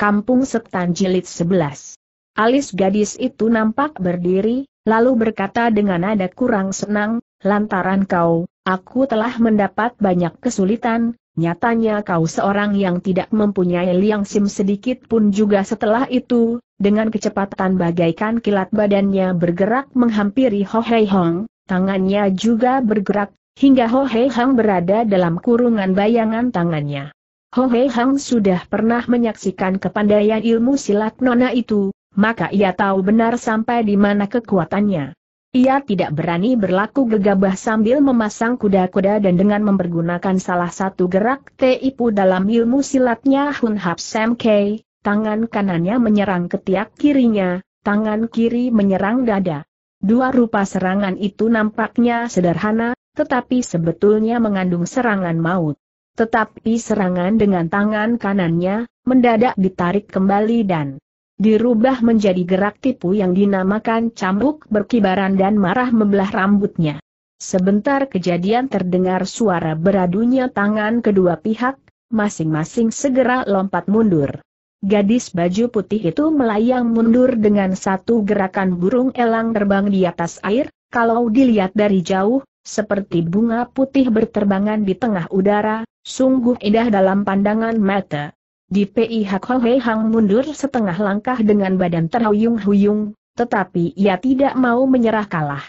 Kampung Setan Jilid 11. Alis gadis itu nampak berdiri, lalu berkata dengan nada kurang senang, lantaran kau, aku telah mendapat banyak kesulitan, nyatanya kau seorang yang tidak mempunyai liang sim sedikit pun juga setelah itu, dengan kecepatan bagaikan kilat badannya bergerak menghampiri Ho Hei Hong, tangannya juga bergerak, hingga Ho Hei Hong berada dalam kurungan bayangan tangannya. Ho Hei Hang sudah pernah menyaksikan kepandaian ilmu silat nona itu, maka ia tahu benar sampai di mana kekuatannya. Ia tidak berani berlaku gegabah sambil memasang kuda-kuda dan dengan mempergunakan salah satu gerak teipu dalam ilmu silatnya Hun Hap Sam Kei, tangan kanannya menyerang ketiak kirinya, tangan kiri menyerang dada. Dua rupa serangan itu nampaknya sederhana, tetapi sebetulnya mengandung serangan maut. Tetapi serangan dengan tangan kanannya, mendadak ditarik kembali dan dirubah menjadi gerak tipu yang dinamakan cambuk berkibaran dan marah membelah rambutnya. Sebentar kejadian terdengar suara beradunya tangan kedua pihak, masing-masing segera lompat mundur. Gadis baju putih itu melayang mundur dengan satu gerakan burung elang terbang di atas air, kalau dilihat dari jauh, seperti bunga putih berterbangan di tengah udara, Sungguh indah dalam pandangan mata. Di pihak Hohe Hang mundur setengah langkah dengan badan terhuyung-huyung, tetapi ia tidak mau menyerah kalah.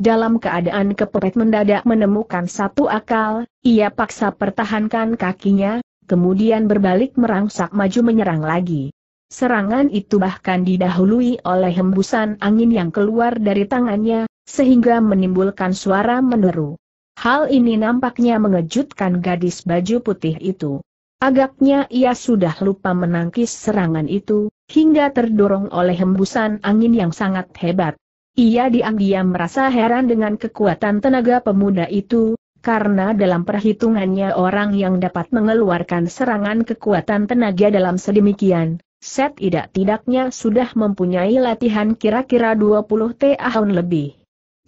Dalam keadaan kepepet mendadak menemukan satu akal, ia paksa pertahankan kakinya, kemudian berbalik merangsak maju menyerang lagi. Serangan itu bahkan didahului oleh hembusan angin yang keluar dari tangannya, sehingga menimbulkan suara meneru. Hal ini nampaknya mengejutkan gadis baju putih itu. Agaknya ia sudah lupa menangkis serangan itu, hingga terdorong oleh hembusan angin yang sangat hebat. Ia diam-diam merasa heran dengan kekuatan tenaga pemuda itu, karena dalam perhitungannya orang yang dapat mengeluarkan serangan kekuatan tenaga dalam sedemikian, set tidak-tidaknya sudah mempunyai latihan kira-kira 20 tahun lebih.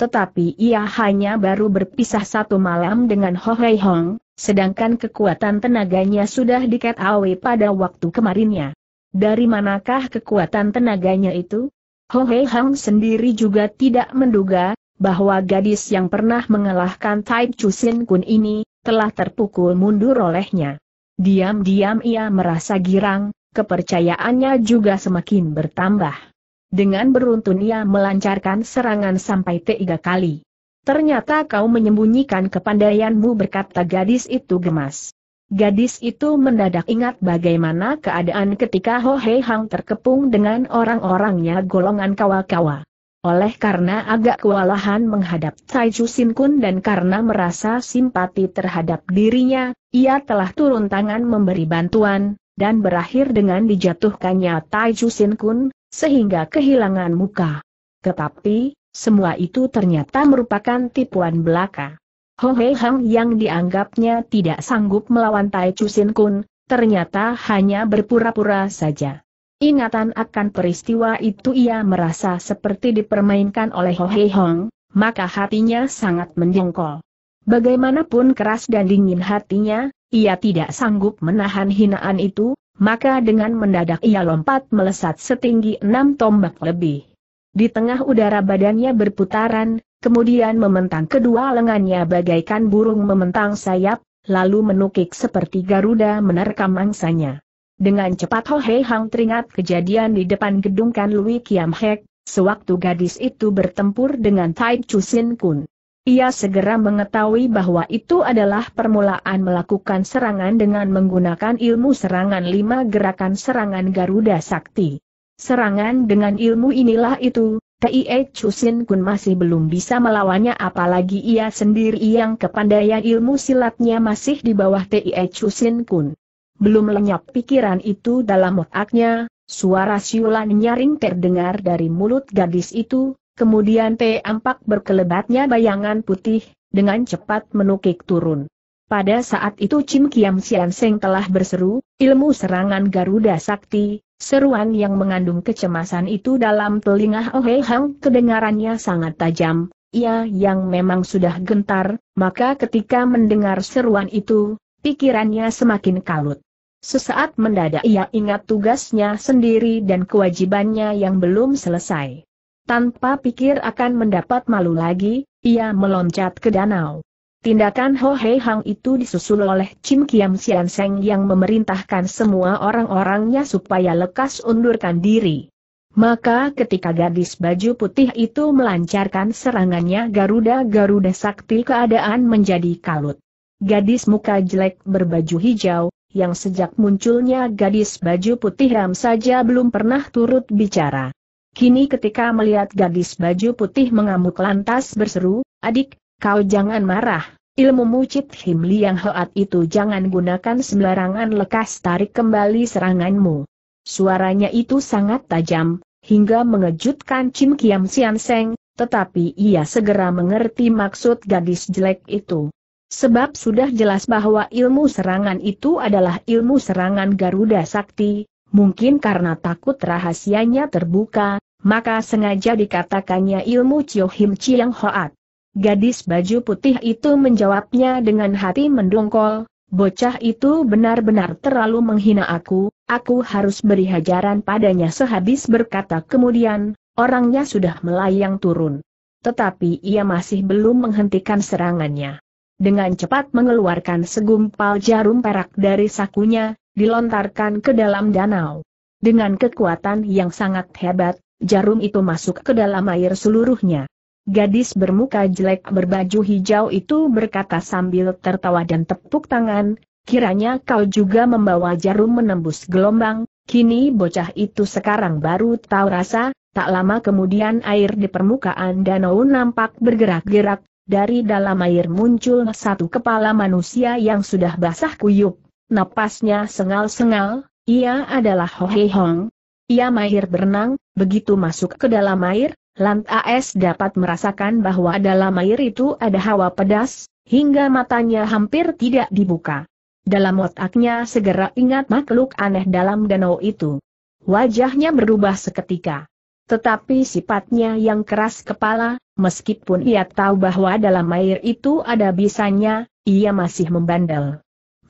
Tetapi ia hanya baru berpisah satu malam dengan Ho Hei Hong, sedangkan kekuatan tenaganya sudah diket awe pada waktu kemarinnya. Dari manakah kekuatan tenaganya itu? Ho Hei Hong sendiri juga tidak menduga, bahwa gadis yang pernah mengalahkan Tai Chu Sin Kun ini, telah terpukul mundur olehnya. Diam-diam ia merasa girang, kepercayaannya juga semakin bertambah. Dengan beruntun ia melancarkan serangan sampai tiga kali. Ternyata kau menyembunyikan kepandaianmu berkata gadis itu gemas. Gadis itu mendadak ingat bagaimana keadaan ketika Ho Hei Hang terkepung dengan orang-orangnya golongan kawa-kawa. Oleh karena agak kewalahan menghadap Tai Chu Sin Kun dan karena merasa simpati terhadap dirinya, ia telah turun tangan memberi bantuan, dan berakhir dengan dijatuhkannya Tai Chu Sin Kun, sehingga kehilangan muka. Tetapi, semua itu ternyata merupakan tipuan belaka. Ho Hei Hang yang dianggapnya tidak sanggup melawan Tai Chusin Kun, ternyata hanya berpura-pura saja. Ingatan akan peristiwa itu ia merasa seperti dipermainkan oleh Ho Hei Hong, maka hatinya sangat menjengkol. Bagaimanapun keras dan dingin hatinya, ia tidak sanggup menahan hinaan itu, maka dengan mendadak ia lompat melesat setinggi enam tombak lebih. Di tengah udara badannya berputaran, kemudian mementang kedua lengannya bagaikan burung mementang sayap, lalu menukik seperti Garuda menerkam mangsanya. Dengan cepat Ho Hei Hang teringat kejadian di depan gedung Kan Lui Kiam Hek, sewaktu gadis itu bertempur dengan Tai Chu Sin Kun. Ia segera mengetahui bahwa itu adalah permulaan melakukan serangan dengan menggunakan ilmu serangan lima gerakan serangan Garuda Sakti. Serangan dengan ilmu inilah itu, TIE Chusin Kun masih belum bisa melawannya apalagi ia sendiri yang kepandaian ilmu silatnya masih di bawah TIE Chusin Kun. Belum lenyap pikiran itu dalam otaknya, suara siulan nyaring terdengar dari mulut gadis itu, Kemudian T. Ampak berkelebatnya bayangan putih, dengan cepat menukik turun. Pada saat itu Cim Kiam Sian Seng telah berseru, ilmu serangan Garuda Sakti, seruan yang mengandung kecemasan itu dalam telinga Oh Hei Hang kedengarannya sangat tajam. Ia yang memang sudah gentar, maka ketika mendengar seruan itu, pikirannya semakin kalut. Sesaat mendadak ia ingat tugasnya sendiri dan kewajibannya yang belum selesai. Tanpa pikir akan mendapat malu lagi, ia meloncat ke danau. Tindakan Ho Hei Hang itu disusul oleh Chim Kiam Sian Seng yang memerintahkan semua orang-orangnya supaya lekas undurkan diri. Maka ketika gadis baju putih itu melancarkan serangannya Garuda-Garuda Sakti keadaan menjadi kalut. Gadis muka jelek berbaju hijau, yang sejak munculnya gadis baju putih Ram saja belum pernah turut bicara. Kini ketika melihat gadis baju putih mengamuk lantas berseru, adik, kau jangan marah, ilmu mucit himli yang Hoat itu jangan gunakan sembarangan lekas tarik kembali seranganmu. Suaranya itu sangat tajam, hingga mengejutkan Cim Kiam Sian Seng, tetapi ia segera mengerti maksud gadis jelek itu. Sebab sudah jelas bahwa ilmu serangan itu adalah ilmu serangan Garuda Sakti, Mungkin karena takut rahasianya terbuka, maka sengaja dikatakannya ilmu Chiu Him Chiang Hoat. Gadis baju putih itu menjawabnya dengan hati mendongkol, bocah itu benar-benar terlalu menghina aku, aku harus beri hajaran padanya sehabis berkata kemudian, orangnya sudah melayang turun. Tetapi ia masih belum menghentikan serangannya. Dengan cepat mengeluarkan segumpal jarum perak dari sakunya, dilontarkan ke dalam danau. Dengan kekuatan yang sangat hebat, jarum itu masuk ke dalam air seluruhnya. Gadis bermuka jelek berbaju hijau itu berkata sambil tertawa dan tepuk tangan, kiranya kau juga membawa jarum menembus gelombang, kini bocah itu sekarang baru tahu rasa, tak lama kemudian air di permukaan danau nampak bergerak-gerak, dari dalam air muncul satu kepala manusia yang sudah basah kuyup napasnya sengal-sengal, ia adalah Ho He Hong. Ia mahir berenang, begitu masuk ke dalam air, Lantas dapat merasakan bahwa dalam air itu ada hawa pedas, hingga matanya hampir tidak dibuka. Dalam otaknya segera ingat makhluk aneh dalam danau itu. Wajahnya berubah seketika. Tetapi sifatnya yang keras kepala, meskipun ia tahu bahwa dalam air itu ada bisanya, ia masih membandel.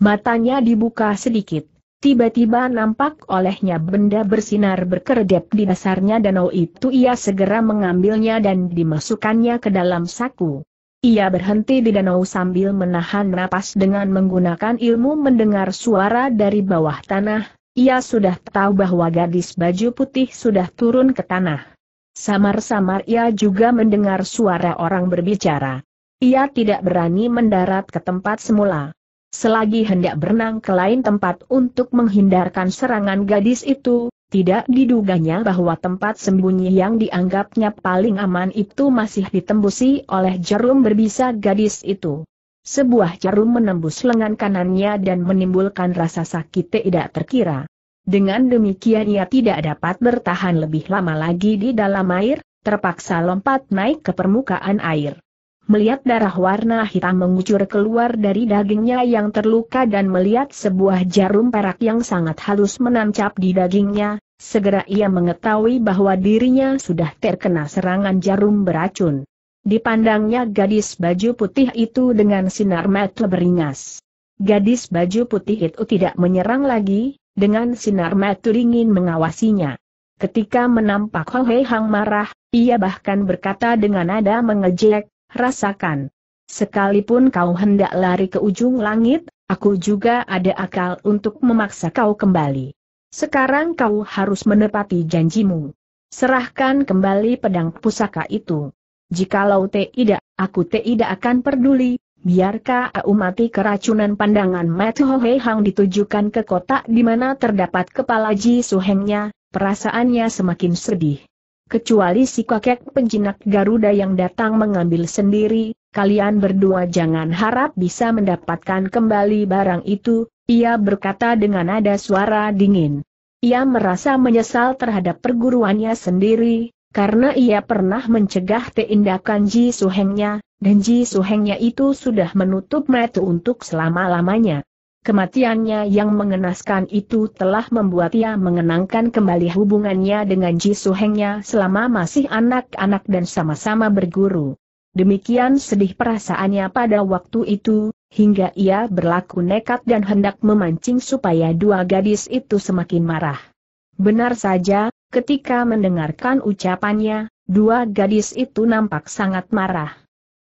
Matanya dibuka sedikit. Tiba-tiba nampak olehnya benda bersinar berkedip di dasarnya danau oh, itu ia segera mengambilnya dan dimasukkannya ke dalam saku. Ia berhenti di danau sambil menahan napas dengan menggunakan ilmu mendengar suara dari bawah tanah, ia sudah tahu bahwa gadis baju putih sudah turun ke tanah. Samar-samar ia juga mendengar suara orang berbicara. Ia tidak berani mendarat ke tempat semula. Selagi hendak berenang ke lain tempat untuk menghindarkan serangan gadis itu, tidak diduganya bahwa tempat sembunyi yang dianggapnya paling aman itu masih ditembusi oleh jarum berbisa gadis itu. Sebuah jarum menembus lengan kanannya dan menimbulkan rasa sakit tidak terkira. Dengan demikian ia tidak dapat bertahan lebih lama lagi di dalam air, terpaksa lompat naik ke permukaan air melihat darah warna hitam mengucur keluar dari dagingnya yang terluka dan melihat sebuah jarum perak yang sangat halus menancap di dagingnya, segera ia mengetahui bahwa dirinya sudah terkena serangan jarum beracun. Dipandangnya gadis baju putih itu dengan sinar mata beringas. Gadis baju putih itu tidak menyerang lagi, dengan sinar mata dingin mengawasinya. Ketika menampak Ho Hei Hang marah, ia bahkan berkata dengan nada mengejek, rasakan. Sekalipun kau hendak lari ke ujung langit, aku juga ada akal untuk memaksa kau kembali. Sekarang kau harus menepati janjimu. Serahkan kembali pedang pusaka itu. Jikalau tidak, aku tidak akan peduli, biarkah aku mati keracunan pandangan Mat Hohe Hang ditujukan ke kotak di mana terdapat kepala Ji Suhengnya, perasaannya semakin sedih kecuali si kakek penjinak Garuda yang datang mengambil sendiri, kalian berdua jangan harap bisa mendapatkan kembali barang itu, ia berkata dengan nada suara dingin. Ia merasa menyesal terhadap perguruannya sendiri, karena ia pernah mencegah tindakan Ji Suhengnya, dan Ji Suhengnya itu sudah menutup mata untuk selama-lamanya. Kematiannya yang mengenaskan itu telah membuat ia mengenangkan kembali hubungannya dengan Ji Suhengnya selama masih anak-anak dan sama-sama berguru. Demikian sedih perasaannya pada waktu itu, hingga ia berlaku nekat dan hendak memancing supaya dua gadis itu semakin marah. Benar saja, ketika mendengarkan ucapannya, dua gadis itu nampak sangat marah.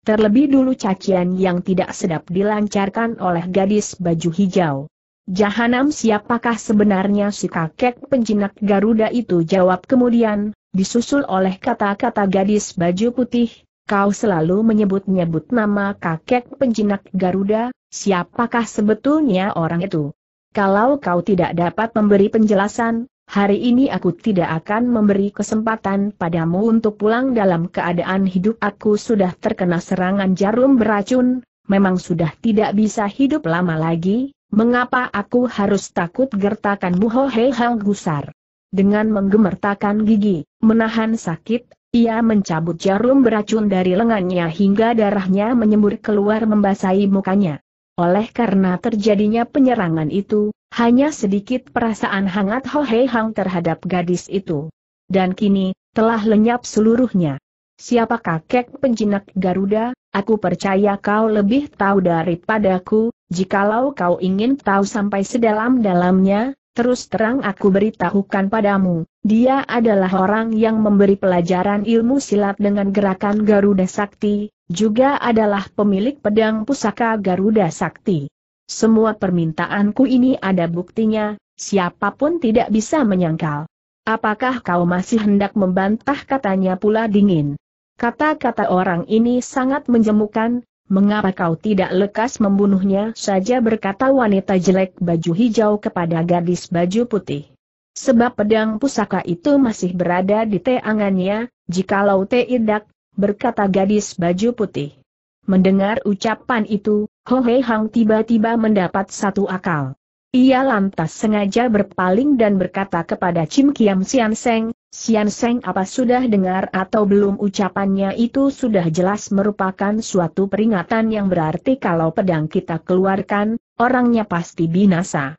Terlebih dulu cacian yang tidak sedap dilancarkan oleh gadis baju hijau. Jahanam siapakah sebenarnya si kakek penjinak Garuda itu jawab kemudian, disusul oleh kata-kata gadis baju putih, kau selalu menyebut-nyebut nama kakek penjinak Garuda, siapakah sebetulnya orang itu? Kalau kau tidak dapat memberi penjelasan, hari ini aku tidak akan memberi kesempatan padamu untuk pulang dalam keadaan hidup aku sudah terkena serangan jarum beracun, memang sudah tidak bisa hidup lama lagi, mengapa aku harus takut gertakan hei hal Gusar? Dengan menggemertakan gigi, menahan sakit, ia mencabut jarum beracun dari lengannya hingga darahnya menyembur keluar membasahi mukanya. Oleh karena terjadinya penyerangan itu, hanya sedikit perasaan hangat Ho Hei Hang terhadap gadis itu. Dan kini, telah lenyap seluruhnya. Siapa kakek penjinak Garuda, aku percaya kau lebih tahu daripadaku, jikalau kau ingin tahu sampai sedalam-dalamnya, Terus terang aku beritahukan padamu, dia adalah orang yang memberi pelajaran ilmu silat dengan gerakan Garuda Sakti, juga adalah pemilik pedang pusaka Garuda Sakti. Semua permintaanku ini ada buktinya, siapapun tidak bisa menyangkal. Apakah kau masih hendak membantah katanya pula dingin? Kata-kata orang ini sangat menjemukan, mengapa kau tidak lekas membunuhnya saja berkata wanita jelek baju hijau kepada gadis baju putih. Sebab pedang pusaka itu masih berada di teangannya, jikalau tidak, berkata gadis baju putih. Mendengar ucapan itu, Ho Hei Hang tiba-tiba mendapat satu akal. Ia lantas sengaja berpaling dan berkata kepada Chim Kiam Sian Seng, Sian Seng apa sudah dengar atau belum ucapannya itu sudah jelas merupakan suatu peringatan yang berarti kalau pedang kita keluarkan, orangnya pasti binasa.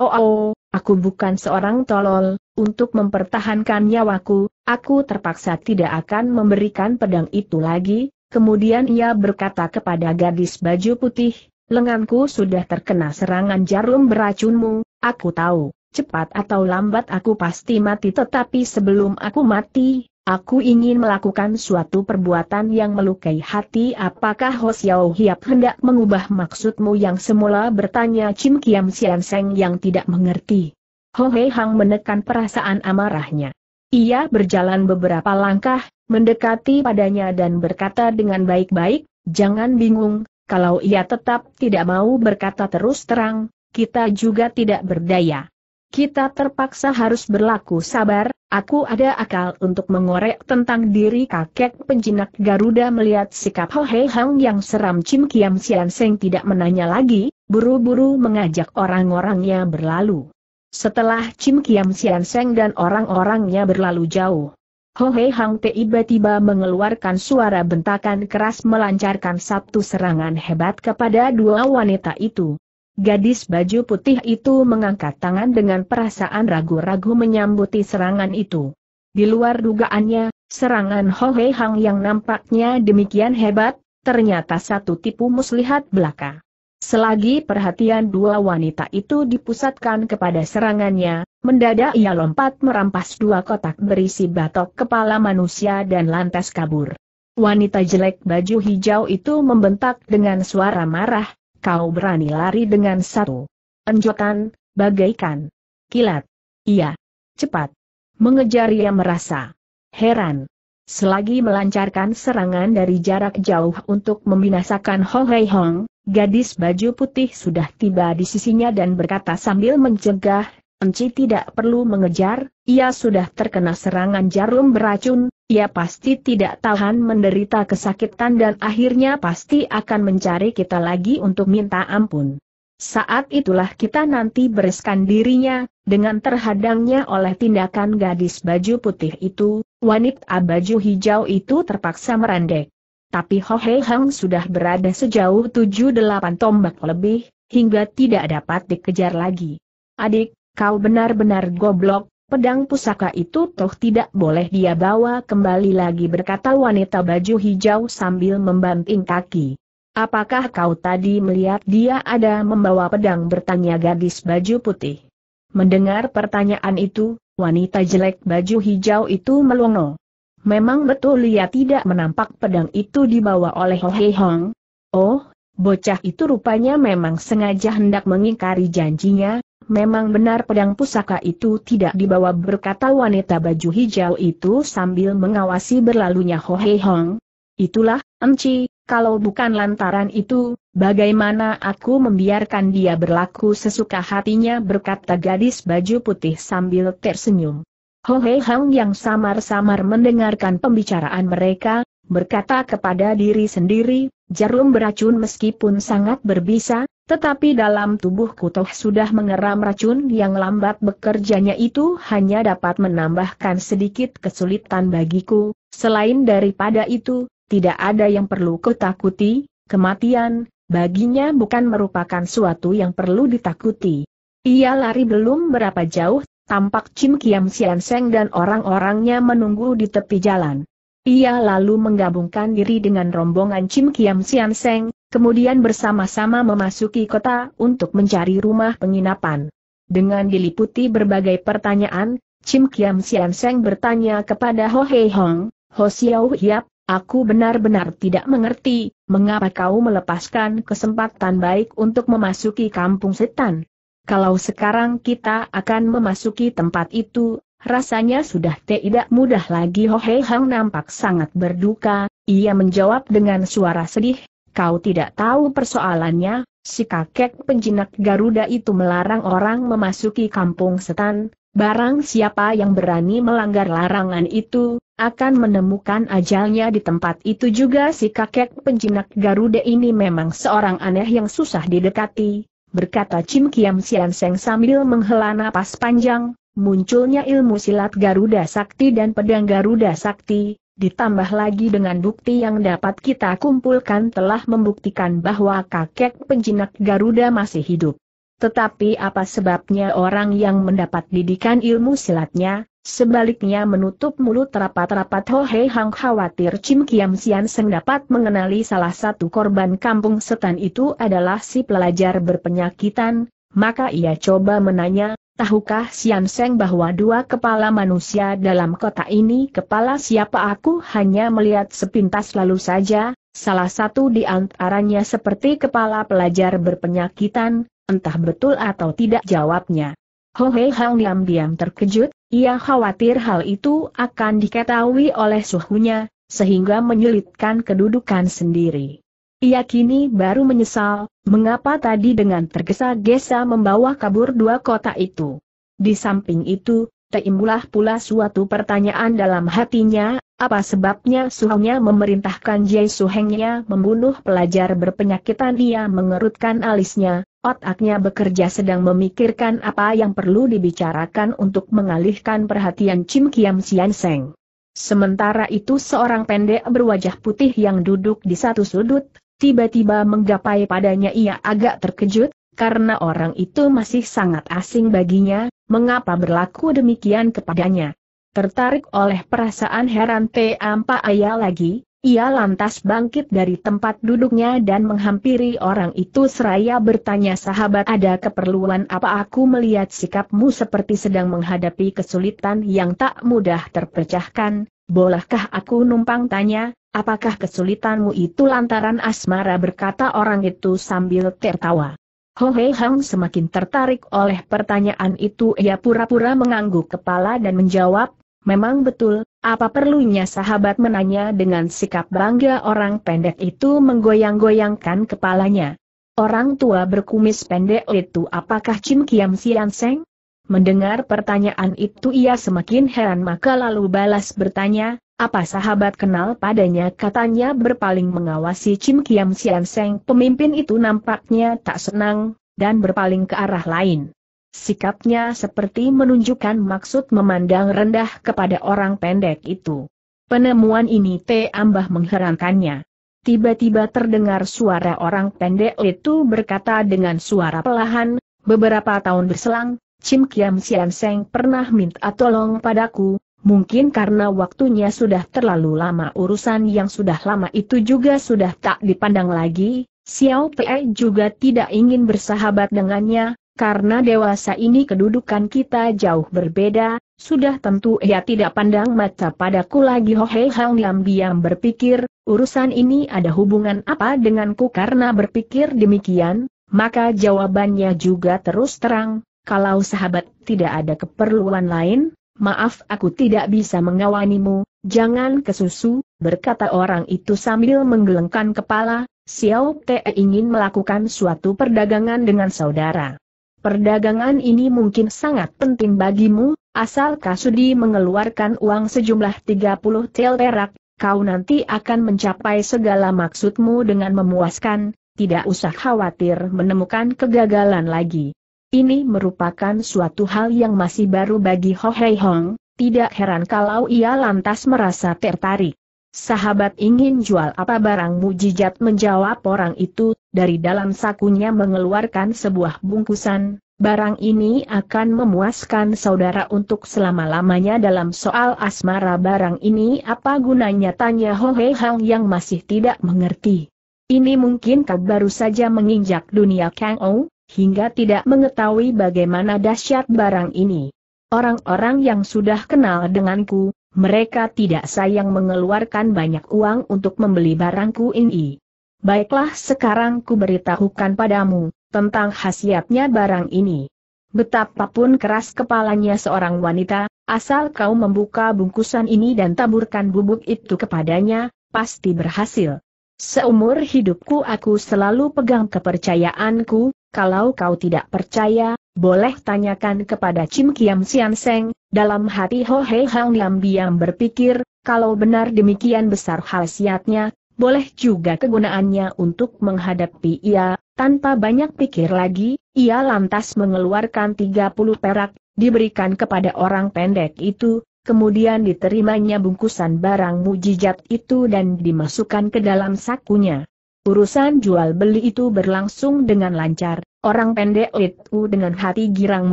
oh, aku bukan seorang tolol, untuk mempertahankan nyawaku, aku terpaksa tidak akan memberikan pedang itu lagi, kemudian ia berkata kepada gadis baju putih, lenganku sudah terkena serangan jarum beracunmu, aku tahu cepat atau lambat aku pasti mati tetapi sebelum aku mati, aku ingin melakukan suatu perbuatan yang melukai hati apakah Ho Xiao Hiap hendak mengubah maksudmu yang semula bertanya Cim Kiam Sian Seng yang tidak mengerti. Ho Hei Hang menekan perasaan amarahnya. Ia berjalan beberapa langkah, mendekati padanya dan berkata dengan baik-baik, jangan bingung, kalau ia tetap tidak mau berkata terus terang, kita juga tidak berdaya kita terpaksa harus berlaku sabar, aku ada akal untuk mengorek tentang diri kakek penjinak Garuda melihat sikap Ho Hei Hang yang seram Cim Kiam Sian Seng tidak menanya lagi, buru-buru mengajak orang-orangnya berlalu. Setelah Cim Kiam Sian Seng dan orang-orangnya berlalu jauh, Ho Hei Hang tiba-tiba mengeluarkan suara bentakan keras melancarkan satu serangan hebat kepada dua wanita itu. Gadis baju putih itu mengangkat tangan dengan perasaan ragu-ragu menyambuti serangan itu. Di luar dugaannya, serangan Ho Hei Hang yang nampaknya demikian hebat, ternyata satu tipu muslihat belaka. Selagi perhatian dua wanita itu dipusatkan kepada serangannya, mendadak ia lompat merampas dua kotak berisi batok kepala manusia dan lantas kabur. Wanita jelek baju hijau itu membentak dengan suara marah, Kau berani lari dengan satu. Enjotan, bagaikan. Kilat. Iya. Cepat. Mengejar ia merasa. Heran. Selagi melancarkan serangan dari jarak jauh untuk membinasakan Ho Hei Hong, gadis baju putih sudah tiba di sisinya dan berkata sambil mencegah, Enci tidak perlu mengejar, ia sudah terkena serangan jarum beracun, ia pasti tidak tahan menderita kesakitan dan akhirnya pasti akan mencari kita lagi untuk minta ampun. Saat itulah kita nanti bereskan dirinya, dengan terhadangnya oleh tindakan gadis baju putih itu, wanita baju hijau itu terpaksa merendek. Tapi Ho Hei Hang sudah berada sejauh 7-8 tombak lebih, hingga tidak dapat dikejar lagi. Adik, kau benar-benar goblok, Pedang pusaka itu toh tidak boleh dia bawa kembali lagi berkata wanita baju hijau sambil membanting kaki. Apakah kau tadi melihat dia ada membawa pedang bertanya gadis baju putih. Mendengar pertanyaan itu, wanita jelek baju hijau itu melongo. Memang betul ia tidak menampak pedang itu dibawa oleh Hohei Hong. Oh, bocah itu rupanya memang sengaja hendak mengingkari janjinya, Memang benar pedang pusaka itu tidak dibawa berkata wanita baju hijau itu sambil mengawasi berlalunya Ho Hei Hong. Itulah, Enci, kalau bukan lantaran itu, bagaimana aku membiarkan dia berlaku sesuka hatinya berkata gadis baju putih sambil tersenyum. Ho Hei Hong yang samar-samar mendengarkan pembicaraan mereka, berkata kepada diri sendiri, jarum beracun meskipun sangat berbisa, tetapi dalam tubuhku toh sudah mengeram racun yang lambat bekerjanya itu hanya dapat menambahkan sedikit kesulitan bagiku, selain daripada itu, tidak ada yang perlu kutakuti, kematian, baginya bukan merupakan suatu yang perlu ditakuti. Ia lari belum berapa jauh, tampak Cim Kiam Sian Seng dan orang-orangnya menunggu di tepi jalan. Ia lalu menggabungkan diri dengan rombongan Chim Kiam Siang Seng, kemudian bersama-sama memasuki kota untuk mencari rumah penginapan. Dengan diliputi berbagai pertanyaan, Chim Kiam Siang Seng bertanya kepada Ho Hei Hong, Ho Xiao Hiap, aku benar-benar tidak mengerti, mengapa kau melepaskan kesempatan baik untuk memasuki kampung setan. Kalau sekarang kita akan memasuki tempat itu, Rasanya sudah tidak mudah lagi Ho Hei Hang nampak sangat berduka, ia menjawab dengan suara sedih, kau tidak tahu persoalannya, si kakek penjinak Garuda itu melarang orang memasuki kampung setan, barang siapa yang berani melanggar larangan itu, akan menemukan ajalnya di tempat itu juga si kakek penjinak Garuda ini memang seorang aneh yang susah didekati, berkata Cim Kiam Sian Seng sambil menghela napas panjang, Munculnya ilmu silat Garuda Sakti dan pedang Garuda Sakti, ditambah lagi dengan bukti yang dapat kita kumpulkan telah membuktikan bahwa kakek penjinak Garuda masih hidup. Tetapi apa sebabnya orang yang mendapat didikan ilmu silatnya, sebaliknya menutup mulut rapat-rapat Hei Hang khawatir Chim Kiam Sian Seng dapat mengenali salah satu korban kampung setan itu adalah si pelajar berpenyakitan, maka ia coba menanya, Tahukah Sian Seng bahwa dua kepala manusia dalam kota ini kepala siapa aku hanya melihat sepintas lalu saja, salah satu di antaranya seperti kepala pelajar berpenyakitan, entah betul atau tidak jawabnya. Ho Hei Hang diam-diam terkejut, ia khawatir hal itu akan diketahui oleh suhunya, sehingga menyulitkan kedudukan sendiri. Ia kini baru menyesal, mengapa tadi dengan tergesa-gesa membawa kabur dua kota itu. Di samping itu, teimbulah pula suatu pertanyaan dalam hatinya, apa sebabnya suhunya memerintahkan Jai Suhengnya membunuh pelajar berpenyakitan Ia mengerutkan alisnya, otaknya bekerja sedang memikirkan apa yang perlu dibicarakan untuk mengalihkan perhatian Chim Kiam Sian Seng. Sementara itu seorang pendek berwajah putih yang duduk di satu sudut, tiba-tiba menggapai padanya ia agak terkejut, karena orang itu masih sangat asing baginya, mengapa berlaku demikian kepadanya. Tertarik oleh perasaan heran T. apa ayah lagi, ia lantas bangkit dari tempat duduknya dan menghampiri orang itu seraya bertanya sahabat ada keperluan apa aku melihat sikapmu seperti sedang menghadapi kesulitan yang tak mudah terpecahkan, Bolehkah aku numpang tanya, apakah kesulitanmu itu lantaran asmara berkata orang itu sambil tertawa. Ho Hei Hang semakin tertarik oleh pertanyaan itu ia pura-pura mengangguk kepala dan menjawab, memang betul, apa perlunya sahabat menanya dengan sikap bangga orang pendek itu menggoyang-goyangkan kepalanya. Orang tua berkumis pendek itu apakah Chin Kiam Sian Seng? Mendengar pertanyaan itu ia semakin heran maka lalu balas bertanya, apa sahabat kenal padanya katanya berpaling mengawasi Cim Kiam Sian Seng pemimpin itu nampaknya tak senang, dan berpaling ke arah lain. Sikapnya seperti menunjukkan maksud memandang rendah kepada orang pendek itu. Penemuan ini T. Ambah mengherankannya. Tiba-tiba terdengar suara orang pendek itu berkata dengan suara pelahan, beberapa tahun berselang, Chim Kiam Sian Seng pernah minta tolong padaku, mungkin karena waktunya sudah terlalu lama urusan yang sudah lama itu juga sudah tak dipandang lagi, Xiao Pei juga tidak ingin bersahabat dengannya, karena dewasa ini kedudukan kita jauh berbeda, sudah tentu ia tidak pandang mata padaku lagi Ho Hei Hang Liam diam berpikir, urusan ini ada hubungan apa denganku karena berpikir demikian, maka jawabannya juga terus terang, kalau sahabat tidak ada keperluan lain, maaf aku tidak bisa mengawanimu, jangan kesusu, berkata orang itu sambil menggelengkan kepala, Xiao Te ingin melakukan suatu perdagangan dengan saudara. Perdagangan ini mungkin sangat penting bagimu, asal Kasudi mengeluarkan uang sejumlah 30 tel perak, kau nanti akan mencapai segala maksudmu dengan memuaskan, tidak usah khawatir menemukan kegagalan lagi. Ini merupakan suatu hal yang masih baru bagi Ho Hei Hong, tidak heran kalau ia lantas merasa tertarik. Sahabat ingin jual apa barang mujijat menjawab orang itu, dari dalam sakunya mengeluarkan sebuah bungkusan, barang ini akan memuaskan saudara untuk selama-lamanya dalam soal asmara barang ini apa gunanya tanya Ho Hei Hong yang masih tidak mengerti. Ini mungkin kau baru saja menginjak dunia Kang Ou, hingga tidak mengetahui bagaimana dahsyat barang ini. Orang-orang yang sudah kenal denganku, mereka tidak sayang mengeluarkan banyak uang untuk membeli barangku ini. Baiklah sekarang ku beritahukan padamu, tentang khasiatnya barang ini. Betapapun keras kepalanya seorang wanita, asal kau membuka bungkusan ini dan taburkan bubuk itu kepadanya, pasti berhasil. Seumur hidupku aku selalu pegang kepercayaanku, kalau kau tidak percaya, boleh tanyakan kepada Chim Kiam Sian Seng, dalam hati Ho He Hang Liam Biam berpikir, kalau benar demikian besar hal khasiatnya, boleh juga kegunaannya untuk menghadapi ia, tanpa banyak pikir lagi, ia lantas mengeluarkan 30 perak, diberikan kepada orang pendek itu, kemudian diterimanya bungkusan barang mujijat itu dan dimasukkan ke dalam sakunya. Urusan jual beli itu berlangsung dengan lancar, orang pendek itu dengan hati girang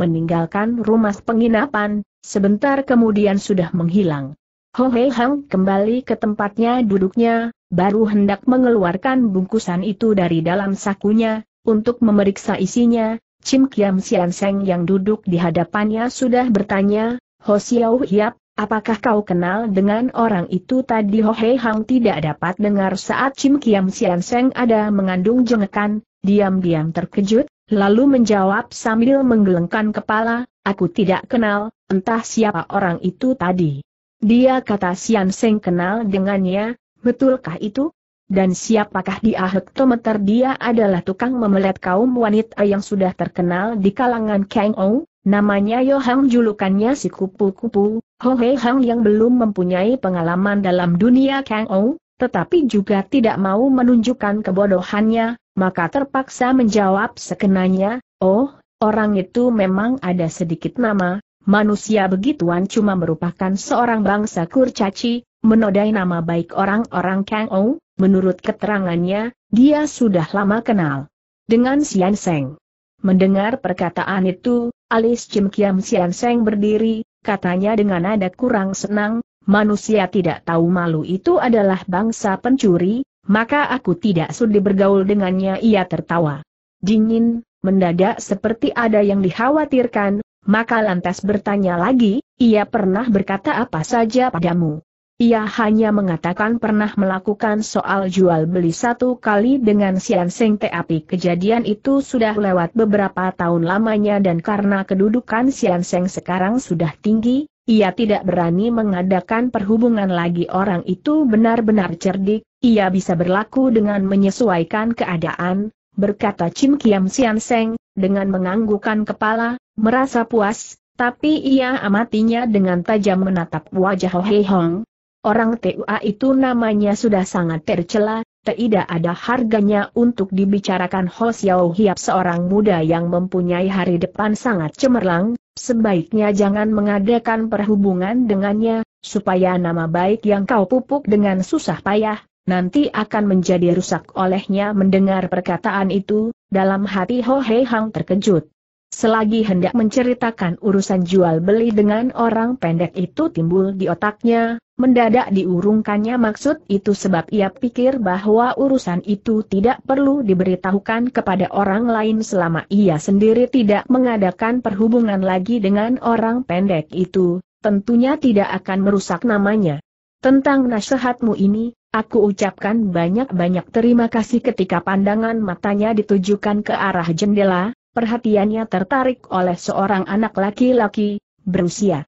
meninggalkan rumah penginapan, sebentar kemudian sudah menghilang. Ho Hei Hang kembali ke tempatnya duduknya, baru hendak mengeluarkan bungkusan itu dari dalam sakunya, untuk memeriksa isinya, Chim Kiam Sian Seng yang duduk di hadapannya sudah bertanya, Ho Xiao Hiap, Apakah kau kenal dengan orang itu tadi Ho Hei Hang tidak dapat dengar saat Chim Kiam Sian Seng ada mengandung jengekan, diam-diam terkejut, lalu menjawab sambil menggelengkan kepala, aku tidak kenal, entah siapa orang itu tadi. Dia kata Sian Seng kenal dengannya, betulkah itu? Dan siapakah dia hektometer dia adalah tukang memelet kaum wanita yang sudah terkenal di kalangan Kang Ou, Namanya Yohang julukannya si kupu-kupu, Hohei Hang yang belum mempunyai pengalaman dalam dunia Kang Ou, tetapi juga tidak mau menunjukkan kebodohannya, maka terpaksa menjawab sekenanya, oh, orang itu memang ada sedikit nama, manusia begituan cuma merupakan seorang bangsa kurcaci, menodai nama baik orang-orang Kang Ou, menurut keterangannya, dia sudah lama kenal dengan Sian Seng. Mendengar perkataan itu, Alis Cim Kiam Sian Seng berdiri, katanya dengan nada kurang senang, manusia tidak tahu malu itu adalah bangsa pencuri, maka aku tidak sudi bergaul dengannya ia tertawa. Dingin, mendadak seperti ada yang dikhawatirkan, maka lantas bertanya lagi, ia pernah berkata apa saja padamu. Ia hanya mengatakan pernah melakukan soal jual beli satu kali dengan Sian Seng Tapi kejadian itu sudah lewat beberapa tahun lamanya dan karena kedudukan Sian Seng sekarang sudah tinggi, ia tidak berani mengadakan perhubungan lagi orang itu benar-benar cerdik, ia bisa berlaku dengan menyesuaikan keadaan, berkata Chim Kiam Sian Seng, dengan menganggukan kepala, merasa puas, tapi ia amatinya dengan tajam menatap wajah Ho Hei Hong, Orang TUA itu namanya sudah sangat tercela, tidak ada harganya untuk dibicarakan Ho Xiao Hiap seorang muda yang mempunyai hari depan sangat cemerlang, sebaiknya jangan mengadakan perhubungan dengannya, supaya nama baik yang kau pupuk dengan susah payah, nanti akan menjadi rusak olehnya mendengar perkataan itu, dalam hati Ho Hei Hang terkejut. Selagi hendak menceritakan urusan jual beli dengan orang pendek itu timbul di otaknya, mendadak diurungkannya maksud itu sebab ia pikir bahwa urusan itu tidak perlu diberitahukan kepada orang lain selama ia sendiri tidak mengadakan perhubungan lagi dengan orang pendek itu, tentunya tidak akan merusak namanya. Tentang nasihatmu ini, aku ucapkan banyak-banyak terima kasih ketika pandangan matanya ditujukan ke arah jendela, perhatiannya tertarik oleh seorang anak laki-laki, berusia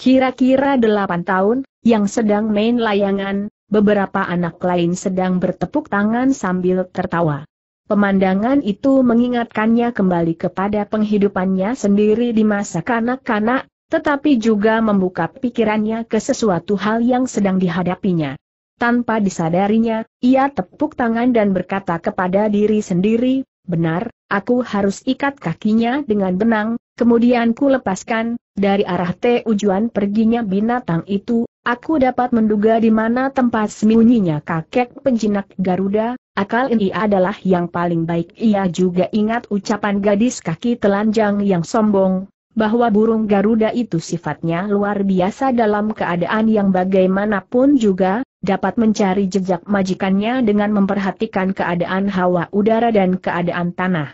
kira-kira delapan tahun, yang sedang main layangan, beberapa anak lain sedang bertepuk tangan sambil tertawa. Pemandangan itu mengingatkannya kembali kepada penghidupannya sendiri di masa kanak-kanak, tetapi juga membuka pikirannya ke sesuatu hal yang sedang dihadapinya. Tanpa disadarinya, ia tepuk tangan dan berkata kepada diri sendiri, Benar, aku harus ikat kakinya dengan benang, kemudian ku lepaskan, dari arah tujuan perginya binatang itu, aku dapat menduga di mana tempat sembunyinya kakek penjinak Garuda, akal ini adalah yang paling baik. Ia juga ingat ucapan gadis kaki telanjang yang sombong, bahwa burung Garuda itu sifatnya luar biasa dalam keadaan yang bagaimanapun juga, dapat mencari jejak majikannya dengan memperhatikan keadaan hawa udara dan keadaan tanah.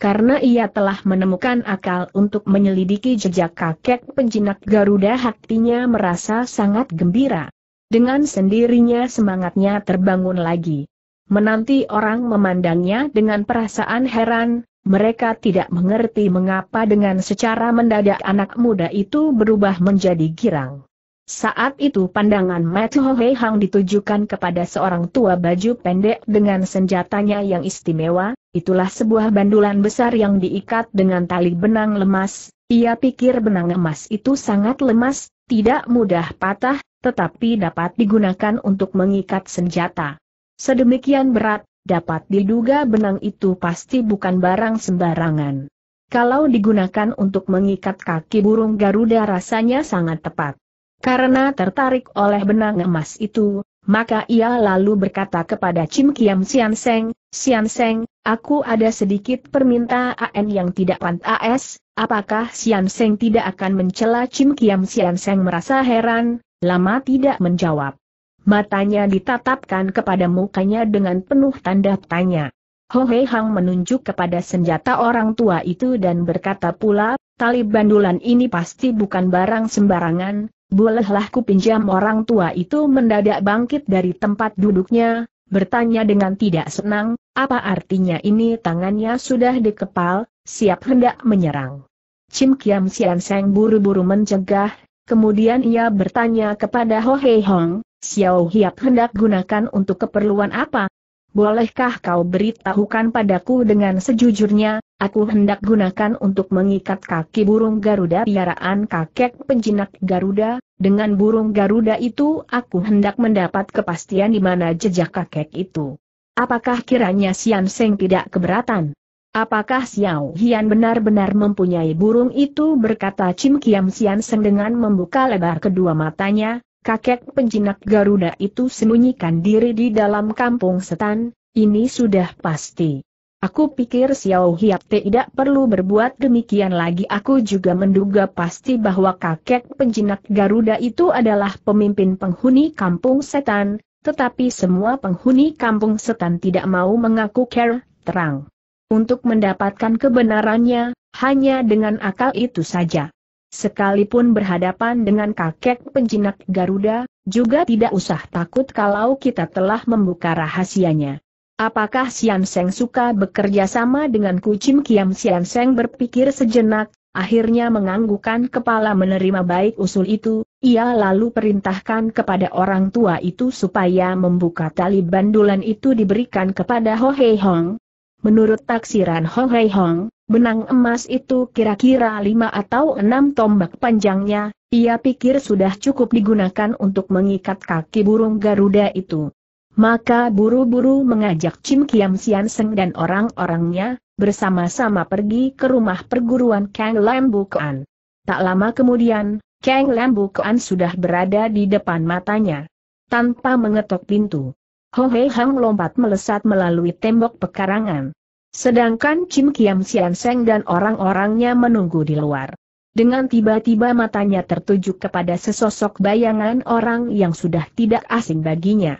Karena ia telah menemukan akal untuk menyelidiki jejak kakek penjinak Garuda hatinya merasa sangat gembira. Dengan sendirinya semangatnya terbangun lagi. Menanti orang memandangnya dengan perasaan heran, mereka tidak mengerti mengapa dengan secara mendadak anak muda itu berubah menjadi girang. Saat itu pandangan Matthew Hei Hang ditujukan kepada seorang tua baju pendek dengan senjatanya yang istimewa, itulah sebuah bandulan besar yang diikat dengan tali benang lemas, ia pikir benang emas itu sangat lemas, tidak mudah patah, tetapi dapat digunakan untuk mengikat senjata. Sedemikian berat, dapat diduga benang itu pasti bukan barang sembarangan. Kalau digunakan untuk mengikat kaki burung Garuda rasanya sangat tepat. Karena tertarik oleh benang emas itu, maka ia lalu berkata kepada Chim Kiam Sian Seng, Sian Seng, aku ada sedikit permintaan yang tidak pantas, apakah Sian Seng tidak akan mencela Chim Kiam Sian Seng merasa heran, lama tidak menjawab. Matanya ditatapkan kepada mukanya dengan penuh tanda tanya. Ho Hei Hang menunjuk kepada senjata orang tua itu dan berkata pula, tali bandulan ini pasti bukan barang sembarangan, Bolehlah ku pinjam orang tua itu mendadak bangkit dari tempat duduknya, bertanya dengan tidak senang, apa artinya ini tangannya sudah dikepal, siap hendak menyerang. Cim Kiam Sian Seng buru-buru mencegah, kemudian ia bertanya kepada Ho Hei Hong, Xiao Hiap hendak gunakan untuk keperluan apa? Bolehkah kau beritahukan padaku dengan sejujurnya, Aku hendak gunakan untuk mengikat kaki burung Garuda piaraan kakek penjinak Garuda, dengan burung Garuda itu aku hendak mendapat kepastian di mana jejak kakek itu. Apakah kiranya Sian Seng tidak keberatan? Apakah Xiao Hian benar-benar mempunyai burung itu berkata Chim Kiam Sian Seng dengan membuka lebar kedua matanya, kakek penjinak Garuda itu sembunyikan diri di dalam kampung setan, ini sudah pasti. Aku pikir Xiao Hiap tidak perlu berbuat demikian lagi. Aku juga menduga pasti bahwa kakek penjinak Garuda itu adalah pemimpin penghuni kampung setan, tetapi semua penghuni kampung setan tidak mau mengaku care, terang. Untuk mendapatkan kebenarannya, hanya dengan akal itu saja. Sekalipun berhadapan dengan kakek penjinak Garuda, juga tidak usah takut kalau kita telah membuka rahasianya. Apakah Sian Seng suka bekerja sama dengan Kucim Kiam Sian Seng berpikir sejenak, akhirnya menganggukkan kepala menerima baik usul itu, ia lalu perintahkan kepada orang tua itu supaya membuka tali bandulan itu diberikan kepada Ho Hei Hong. Menurut taksiran Ho Hei Hong, benang emas itu kira-kira lima atau enam tombak panjangnya, ia pikir sudah cukup digunakan untuk mengikat kaki burung Garuda itu. Maka buru-buru mengajak Cim Kiam Sian Seng dan orang-orangnya, bersama-sama pergi ke rumah perguruan Kang Lam Bukuan. Tak lama kemudian, Kang Lam Bukuan sudah berada di depan matanya. Tanpa mengetok pintu, Ho Hei Hang lompat melesat melalui tembok pekarangan. Sedangkan Cim Kiam Sian Seng dan orang-orangnya menunggu di luar. Dengan tiba-tiba matanya tertuju kepada sesosok bayangan orang yang sudah tidak asing baginya.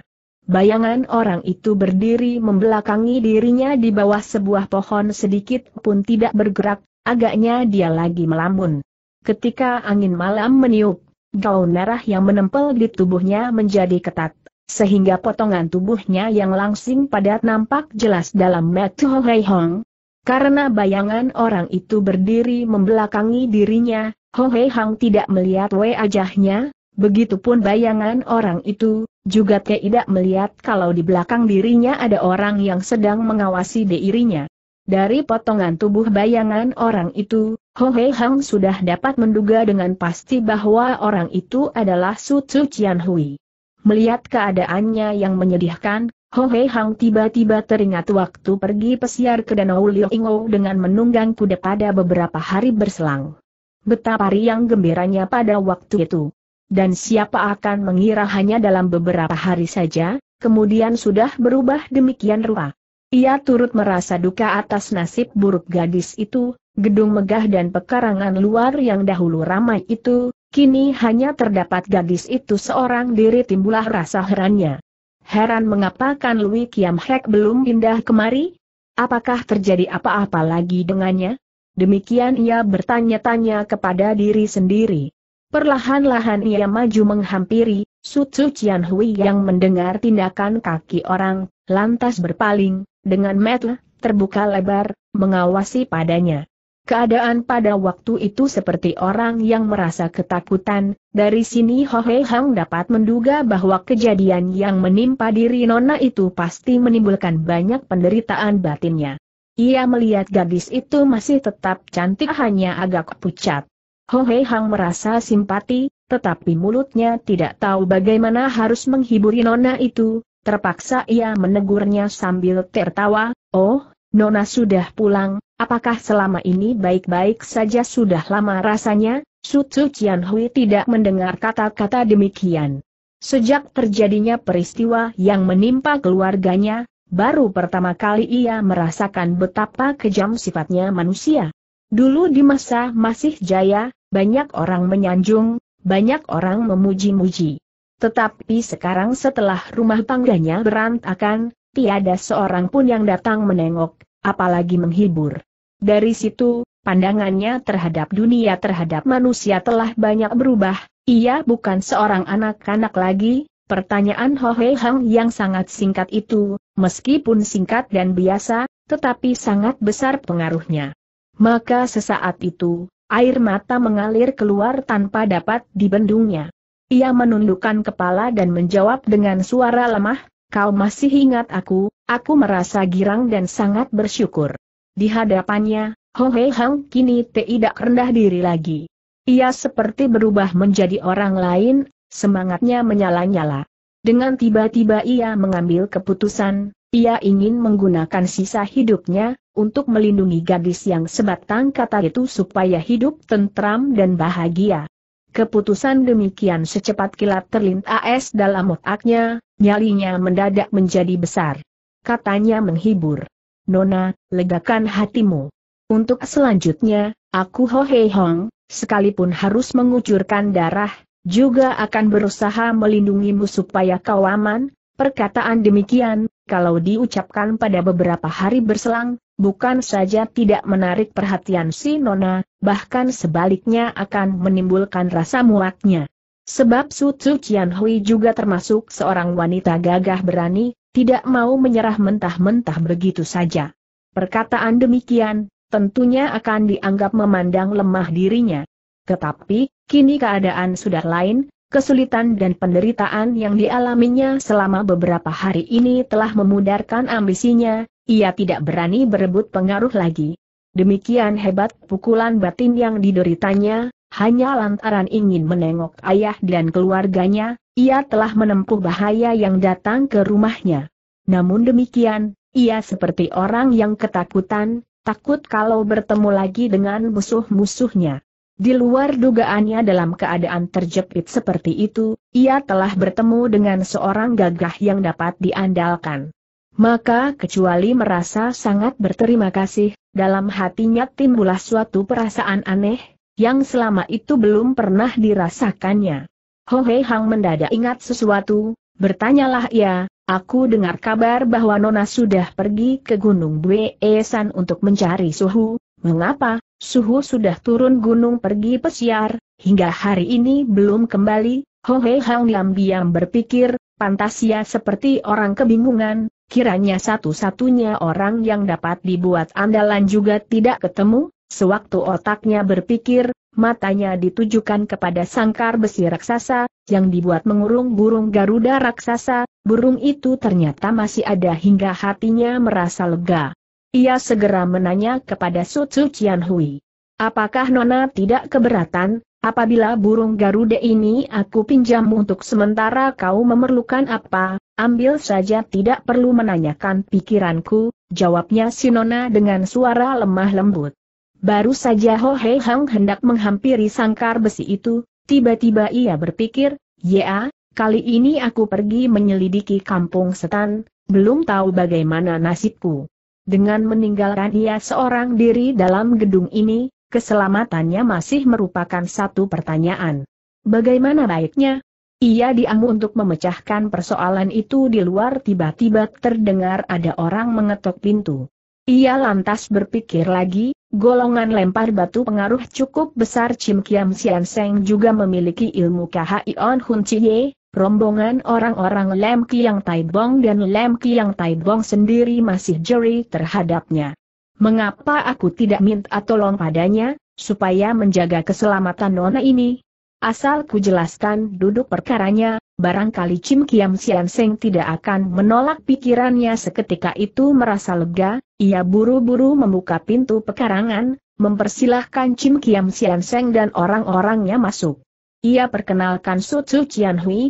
Bayangan orang itu berdiri membelakangi dirinya di bawah sebuah pohon sedikit pun tidak bergerak, agaknya dia lagi melamun. Ketika angin malam meniup, gaun merah yang menempel di tubuhnya menjadi ketat, sehingga potongan tubuhnya yang langsing padat nampak jelas dalam metu Hei Hong. Karena bayangan orang itu berdiri membelakangi dirinya, Ho Hei Hong tidak melihat wajahnya, Begitupun bayangan orang itu, juga tidak melihat kalau di belakang dirinya ada orang yang sedang mengawasi dirinya. Dari potongan tubuh bayangan orang itu, Ho Hei Hang sudah dapat menduga dengan pasti bahwa orang itu adalah Su Tzu Qian Hui. Melihat keadaannya yang menyedihkan, Ho Hei Hang tiba-tiba teringat waktu pergi pesiar ke Danau Liu Ingo dengan menunggang kuda pada beberapa hari berselang. Betapa riang gembiranya pada waktu itu dan siapa akan mengira hanya dalam beberapa hari saja, kemudian sudah berubah demikian rupa. Ia turut merasa duka atas nasib buruk gadis itu, gedung megah dan pekarangan luar yang dahulu ramai itu, kini hanya terdapat gadis itu seorang diri timbulah rasa herannya. Heran mengapa Kan Lui Kiam Hek belum pindah kemari? Apakah terjadi apa-apa lagi dengannya? Demikian ia bertanya-tanya kepada diri sendiri. Perlahan-lahan ia maju menghampiri, Su Tzu Chian Hui yang mendengar tindakan kaki orang, lantas berpaling, dengan mata terbuka lebar, mengawasi padanya. Keadaan pada waktu itu seperti orang yang merasa ketakutan, dari sini Ho He Hang dapat menduga bahwa kejadian yang menimpa diri Nona itu pasti menimbulkan banyak penderitaan batinnya. Ia melihat gadis itu masih tetap cantik hanya agak pucat. Ho Hei Hang merasa simpati, tetapi mulutnya tidak tahu bagaimana harus menghiburi Nona itu, terpaksa ia menegurnya sambil tertawa, oh, Nona sudah pulang, apakah selama ini baik-baik saja sudah lama rasanya? Su Tsu Qian Hui tidak mendengar kata-kata demikian. Sejak terjadinya peristiwa yang menimpa keluarganya, baru pertama kali ia merasakan betapa kejam sifatnya manusia. Dulu di masa masih jaya, banyak orang menyanjung, banyak orang memuji-muji. Tetapi sekarang setelah rumah tangganya berantakan, tiada seorang pun yang datang menengok, apalagi menghibur. Dari situ, pandangannya terhadap dunia terhadap manusia telah banyak berubah, ia bukan seorang anak-anak lagi, pertanyaan Ho Hei Hang yang sangat singkat itu, meskipun singkat dan biasa, tetapi sangat besar pengaruhnya. Maka sesaat itu, Air mata mengalir keluar tanpa dapat dibendungnya. Ia menundukkan kepala dan menjawab dengan suara lemah, kau masih ingat aku, aku merasa girang dan sangat bersyukur. Di hadapannya, Ho Hei Hang kini tidak rendah diri lagi. Ia seperti berubah menjadi orang lain, semangatnya menyala-nyala. Dengan tiba-tiba ia mengambil keputusan, ia ingin menggunakan sisa hidupnya, untuk melindungi gadis yang sebatang kata itu supaya hidup tentram dan bahagia. Keputusan demikian secepat kilat terlintas dalam otaknya, nyalinya mendadak menjadi besar. Katanya menghibur. Nona, legakan hatimu. Untuk selanjutnya, aku Hohei Hong, sekalipun harus mengucurkan darah, juga akan berusaha melindungimu supaya kau aman. Perkataan demikian, kalau diucapkan pada beberapa hari berselang, bukan saja tidak menarik perhatian si Nona, bahkan sebaliknya akan menimbulkan rasa muaknya. Sebab Su Tzu Hui juga termasuk seorang wanita gagah berani, tidak mau menyerah mentah-mentah begitu saja. Perkataan demikian, tentunya akan dianggap memandang lemah dirinya. Tetapi, kini keadaan sudah lain, kesulitan dan penderitaan yang dialaminya selama beberapa hari ini telah memudarkan ambisinya, ia tidak berani berebut pengaruh lagi. Demikian hebat pukulan batin yang dideritanya, hanya lantaran ingin menengok ayah dan keluarganya, ia telah menempuh bahaya yang datang ke rumahnya. Namun demikian, ia seperti orang yang ketakutan, takut kalau bertemu lagi dengan musuh-musuhnya. Di luar dugaannya dalam keadaan terjepit seperti itu, ia telah bertemu dengan seorang gagah yang dapat diandalkan. Maka kecuali merasa sangat berterima kasih, dalam hatinya timbulah suatu perasaan aneh, yang selama itu belum pernah dirasakannya. Ho Hei Hang mendadak ingat sesuatu, bertanyalah ia, aku dengar kabar bahwa Nona sudah pergi ke Gunung Bue San untuk mencari suhu, mengapa, suhu sudah turun gunung pergi pesiar, hingga hari ini belum kembali, Ho Hei Hang diam-diam berpikir, pantas ia seperti orang kebingungan, kiranya satu-satunya orang yang dapat dibuat andalan juga tidak ketemu, sewaktu otaknya berpikir, matanya ditujukan kepada sangkar besi raksasa, yang dibuat mengurung burung Garuda raksasa, burung itu ternyata masih ada hingga hatinya merasa lega. Ia segera menanya kepada Su Tsu Qian Hui. Apakah Nona tidak keberatan, Apabila burung Garuda ini aku pinjam untuk sementara kau memerlukan apa, ambil saja tidak perlu menanyakan pikiranku, jawabnya Sinona dengan suara lemah lembut. Baru saja Ho Hei Hang hendak menghampiri sangkar besi itu, tiba-tiba ia berpikir, ya, kali ini aku pergi menyelidiki kampung setan, belum tahu bagaimana nasibku. Dengan meninggalkan ia seorang diri dalam gedung ini, keselamatannya masih merupakan satu pertanyaan. Bagaimana baiknya? Ia diam untuk memecahkan persoalan itu di luar tiba-tiba terdengar ada orang mengetok pintu. Ia lantas berpikir lagi, golongan lempar batu pengaruh cukup besar Chim Kiam Sian Seng juga memiliki ilmu KHI On Hun Chie, rombongan orang-orang Lem Kiang Tai Bong dan Lem Kiang Tai Bong sendiri masih jeri terhadapnya. Mengapa aku tidak minta tolong padanya, supaya menjaga keselamatan nona ini? Asal ku jelaskan duduk perkaranya, barangkali Cim Kiam Sian Seng tidak akan menolak pikirannya seketika itu merasa lega, ia buru-buru membuka pintu pekarangan, mempersilahkan Cim Kiam Sian Seng dan orang-orangnya masuk. Ia perkenalkan Su Tzu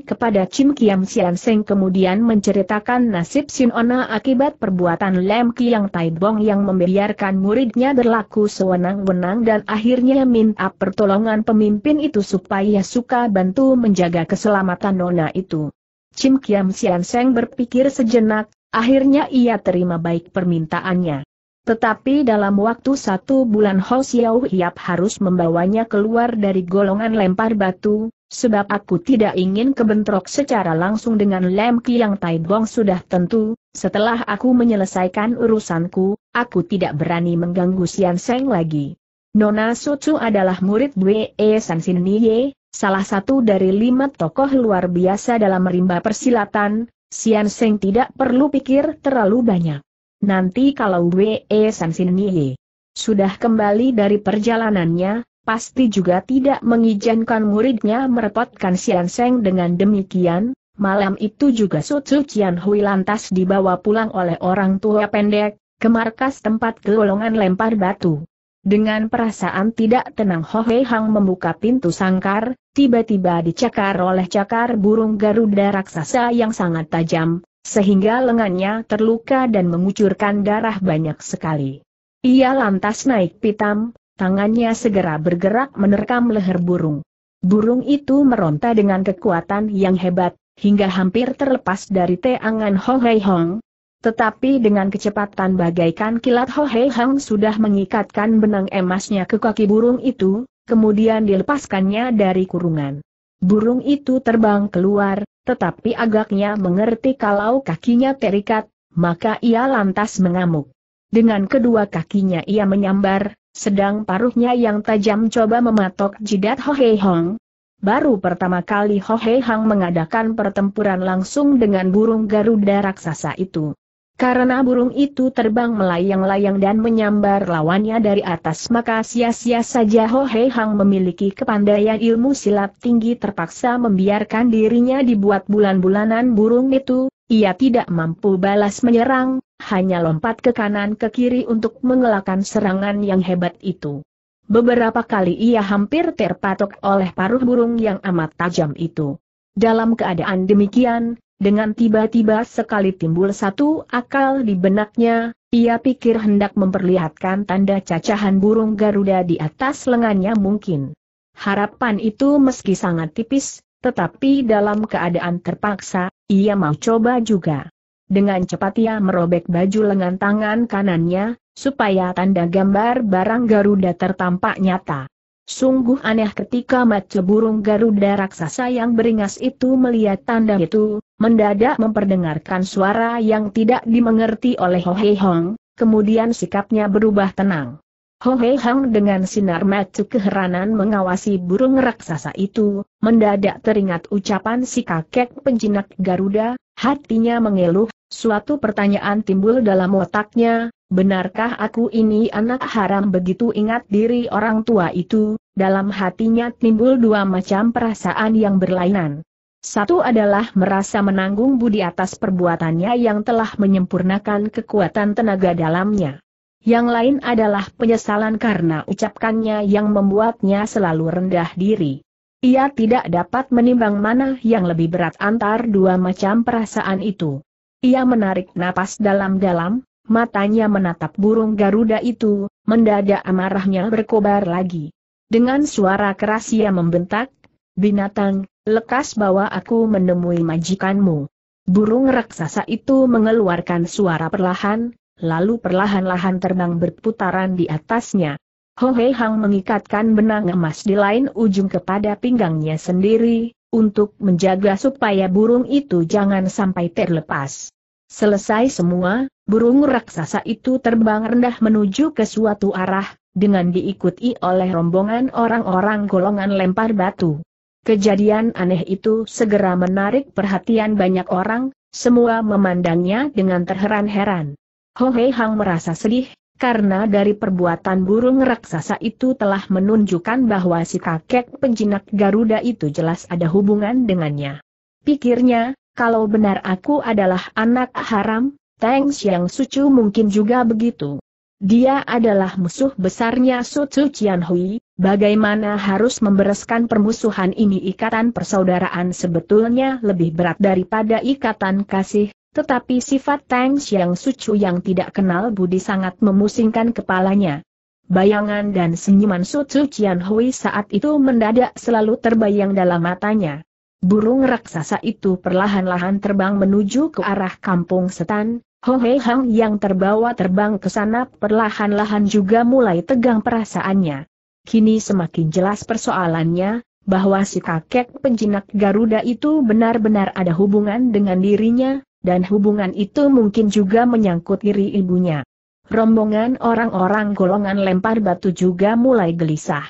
kepada Chim Kiam Sian Seng kemudian menceritakan nasib Sin Ona akibat perbuatan Lem Kiang Tai Bong yang membiarkan muridnya berlaku sewenang-wenang dan akhirnya minta pertolongan pemimpin itu supaya suka bantu menjaga keselamatan Nona itu. Chim Kiam Sian Seng berpikir sejenak, akhirnya ia terima baik permintaannya. Tetapi dalam waktu satu bulan Ho Xiao Hiap harus membawanya keluar dari golongan lempar batu, sebab aku tidak ingin kebentrok secara langsung dengan Lem Tai Bong sudah tentu, setelah aku menyelesaikan urusanku, aku tidak berani mengganggu Sian Seng lagi. Nona Sucu adalah murid Bwe e San Sin Nye, salah satu dari lima tokoh luar biasa dalam rimba persilatan, Sian Seng tidak perlu pikir terlalu banyak. Nanti kalau Wei Sansin Nye sudah kembali dari perjalanannya, pasti juga tidak mengizinkan muridnya merepotkan Sian Seng dengan demikian, malam itu juga Su Tzu Hui lantas dibawa pulang oleh orang tua pendek, ke markas tempat gelolongan lempar batu. Dengan perasaan tidak tenang Ho Hei Hang membuka pintu sangkar, tiba-tiba dicakar oleh cakar burung Garuda raksasa yang sangat tajam, sehingga lengannya terluka dan mengucurkan darah banyak sekali. Ia lantas naik pitam, tangannya segera bergerak menerkam leher burung. Burung itu meronta dengan kekuatan yang hebat, hingga hampir terlepas dari teangan Ho Hei Hong, tetapi dengan kecepatan bagaikan kilat Ho Hei Hong sudah mengikatkan benang emasnya ke kaki burung itu, kemudian dilepaskannya dari kurungan. Burung itu terbang keluar, tetapi agaknya mengerti kalau kakinya terikat, maka ia lantas mengamuk. Dengan kedua kakinya ia menyambar, sedang paruhnya yang tajam coba mematok jidat Ho Hei Hong. Baru pertama kali Ho Hei Hong mengadakan pertempuran langsung dengan burung Garuda raksasa itu. Karena burung itu terbang melayang-layang dan menyambar lawannya dari atas maka sia-sia saja Ho Hei Hang memiliki kepandaian ilmu silat tinggi terpaksa membiarkan dirinya dibuat bulan-bulanan burung itu, ia tidak mampu balas menyerang, hanya lompat ke kanan ke kiri untuk mengelakkan serangan yang hebat itu. Beberapa kali ia hampir terpatok oleh paruh burung yang amat tajam itu. Dalam keadaan demikian, dengan tiba-tiba sekali timbul satu akal di benaknya, ia pikir hendak memperlihatkan tanda cacahan burung Garuda di atas lengannya mungkin. Harapan itu meski sangat tipis, tetapi dalam keadaan terpaksa, ia mau coba juga. Dengan cepat ia merobek baju lengan tangan kanannya, supaya tanda gambar barang Garuda tertampak nyata. Sungguh aneh ketika mata burung Garuda raksasa yang beringas itu melihat tanda itu, mendadak memperdengarkan suara yang tidak dimengerti oleh Ho Hei Hong, kemudian sikapnya berubah tenang. Ho Hei Hong dengan sinar mata keheranan mengawasi burung raksasa itu, mendadak teringat ucapan si kakek penjinak Garuda, hatinya mengeluh, suatu pertanyaan timbul dalam otaknya, benarkah aku ini anak haram begitu ingat diri orang tua itu, dalam hatinya timbul dua macam perasaan yang berlainan. Satu adalah merasa menanggung budi atas perbuatannya yang telah menyempurnakan kekuatan tenaga dalamnya. Yang lain adalah penyesalan karena ucapkannya yang membuatnya selalu rendah diri. Ia tidak dapat menimbang mana yang lebih berat antar dua macam perasaan itu. Ia menarik napas dalam-dalam, matanya menatap burung Garuda itu, mendadak amarahnya berkobar lagi. Dengan suara keras ia membentak, binatang, lekas bawa aku menemui majikanmu. Burung raksasa itu mengeluarkan suara perlahan, lalu perlahan-lahan terbang berputaran di atasnya. Hohe Hang mengikatkan benang emas di lain ujung kepada pinggangnya sendiri, untuk menjaga supaya burung itu jangan sampai terlepas. Selesai semua, burung raksasa itu terbang rendah menuju ke suatu arah, dengan diikuti oleh rombongan orang-orang golongan lempar batu. Kejadian aneh itu segera menarik perhatian banyak orang, semua memandangnya dengan terheran-heran. Ho Hei Hang merasa sedih, karena dari perbuatan burung raksasa itu telah menunjukkan bahwa si kakek penjinak Garuda itu jelas ada hubungan dengannya. Pikirnya, kalau benar aku adalah anak haram, Teng Xiang Sucu mungkin juga begitu. Dia adalah musuh besarnya Sucu Qianhui, bagaimana harus membereskan permusuhan ini ikatan persaudaraan sebetulnya lebih berat daripada ikatan kasih, tetapi sifat Tang Xiang Sucu yang tidak kenal budi sangat memusingkan kepalanya. Bayangan dan senyuman Sucu Qianhui saat itu mendadak selalu terbayang dalam matanya. Burung raksasa itu perlahan-lahan terbang menuju ke arah kampung setan, Hohei Hang yang terbawa terbang ke sana perlahan-lahan juga mulai tegang perasaannya. Kini semakin jelas persoalannya, bahwa si kakek penjinak Garuda itu benar-benar ada hubungan dengan dirinya, dan hubungan itu mungkin juga menyangkut diri ibunya. Rombongan orang-orang golongan lempar batu juga mulai gelisah.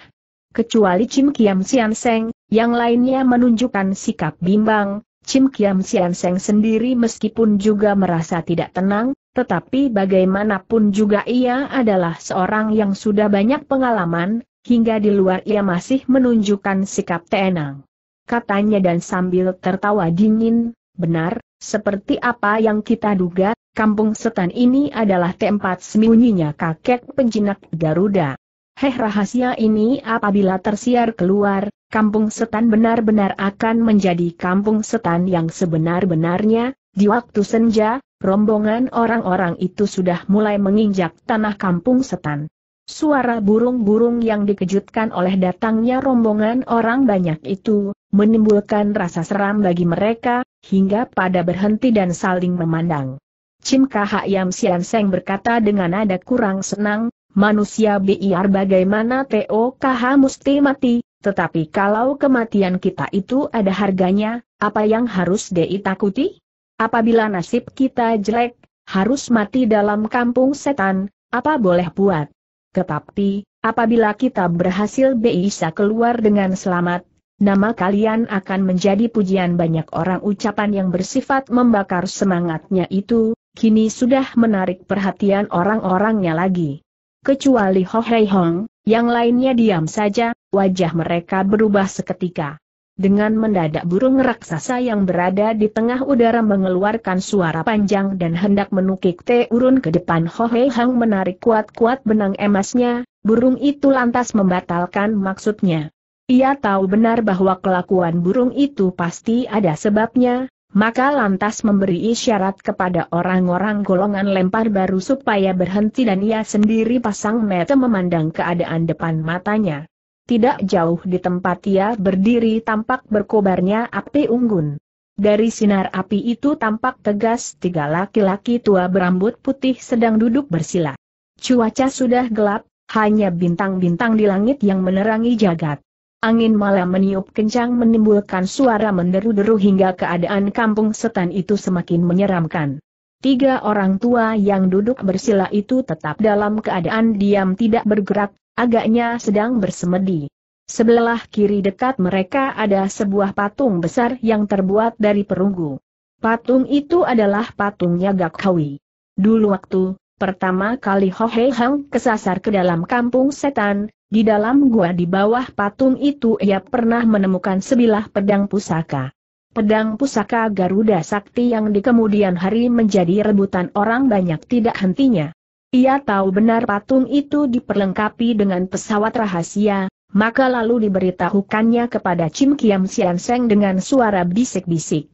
Kecuali Chim Kiam Sian Seng, yang lainnya menunjukkan sikap bimbang, Chim Kiam Sian Seng sendiri meskipun juga merasa tidak tenang, tetapi bagaimanapun juga ia adalah seorang yang sudah banyak pengalaman, hingga di luar ia masih menunjukkan sikap tenang. Katanya dan sambil tertawa dingin, benar, seperti apa yang kita duga, kampung setan ini adalah tempat sembunyinya kakek penjinak Garuda. Heh rahasia ini apabila tersiar keluar, kampung setan benar-benar akan menjadi kampung setan yang sebenar-benarnya, di waktu senja, rombongan orang-orang itu sudah mulai menginjak tanah kampung setan. Suara burung-burung yang dikejutkan oleh datangnya rombongan orang banyak itu, menimbulkan rasa seram bagi mereka, hingga pada berhenti dan saling memandang. Cim Kahayam Sian Seng berkata dengan nada kurang senang, manusia biar bagaimana TOKH mesti mati, tetapi kalau kematian kita itu ada harganya, apa yang harus Dei takuti? Apabila nasib kita jelek, harus mati dalam kampung setan, apa boleh buat? Tetapi, apabila kita berhasil bisa keluar dengan selamat, nama kalian akan menjadi pujian banyak orang ucapan yang bersifat membakar semangatnya itu, kini sudah menarik perhatian orang-orangnya lagi. Kecuali Ho Hei Hong, yang lainnya diam saja, wajah mereka berubah seketika. Dengan mendadak burung raksasa yang berada di tengah udara mengeluarkan suara panjang dan hendak menukik Te Urun ke depan Ho Hang menarik kuat-kuat benang emasnya, burung itu lantas membatalkan maksudnya. Ia tahu benar bahwa kelakuan burung itu pasti ada sebabnya, maka lantas memberi isyarat kepada orang-orang golongan lempar baru supaya berhenti dan ia sendiri pasang mata memandang keadaan depan matanya. Tidak jauh di tempat ia berdiri tampak berkobarnya api unggun. Dari sinar api itu tampak tegas tiga laki-laki tua berambut putih sedang duduk bersila. Cuaca sudah gelap, hanya bintang-bintang di langit yang menerangi jagat. Angin malam meniup kencang menimbulkan suara menderu-deru hingga keadaan kampung setan itu semakin menyeramkan. Tiga orang tua yang duduk bersila itu tetap dalam keadaan diam tidak bergerak, Agaknya sedang bersemedi. Sebelah kiri dekat mereka ada sebuah patung besar yang terbuat dari perunggu. Patung itu adalah patungnya Gakhawi. Dulu waktu, pertama kali Hohei Hang kesasar ke dalam kampung setan, di dalam gua di bawah patung itu ia pernah menemukan sebilah pedang pusaka. Pedang pusaka Garuda Sakti yang di kemudian hari menjadi rebutan orang banyak tidak hentinya. Ia tahu benar patung itu diperlengkapi dengan pesawat rahasia, maka lalu diberitahukannya kepada Chim Kiam Sian Seng dengan suara bisik-bisik.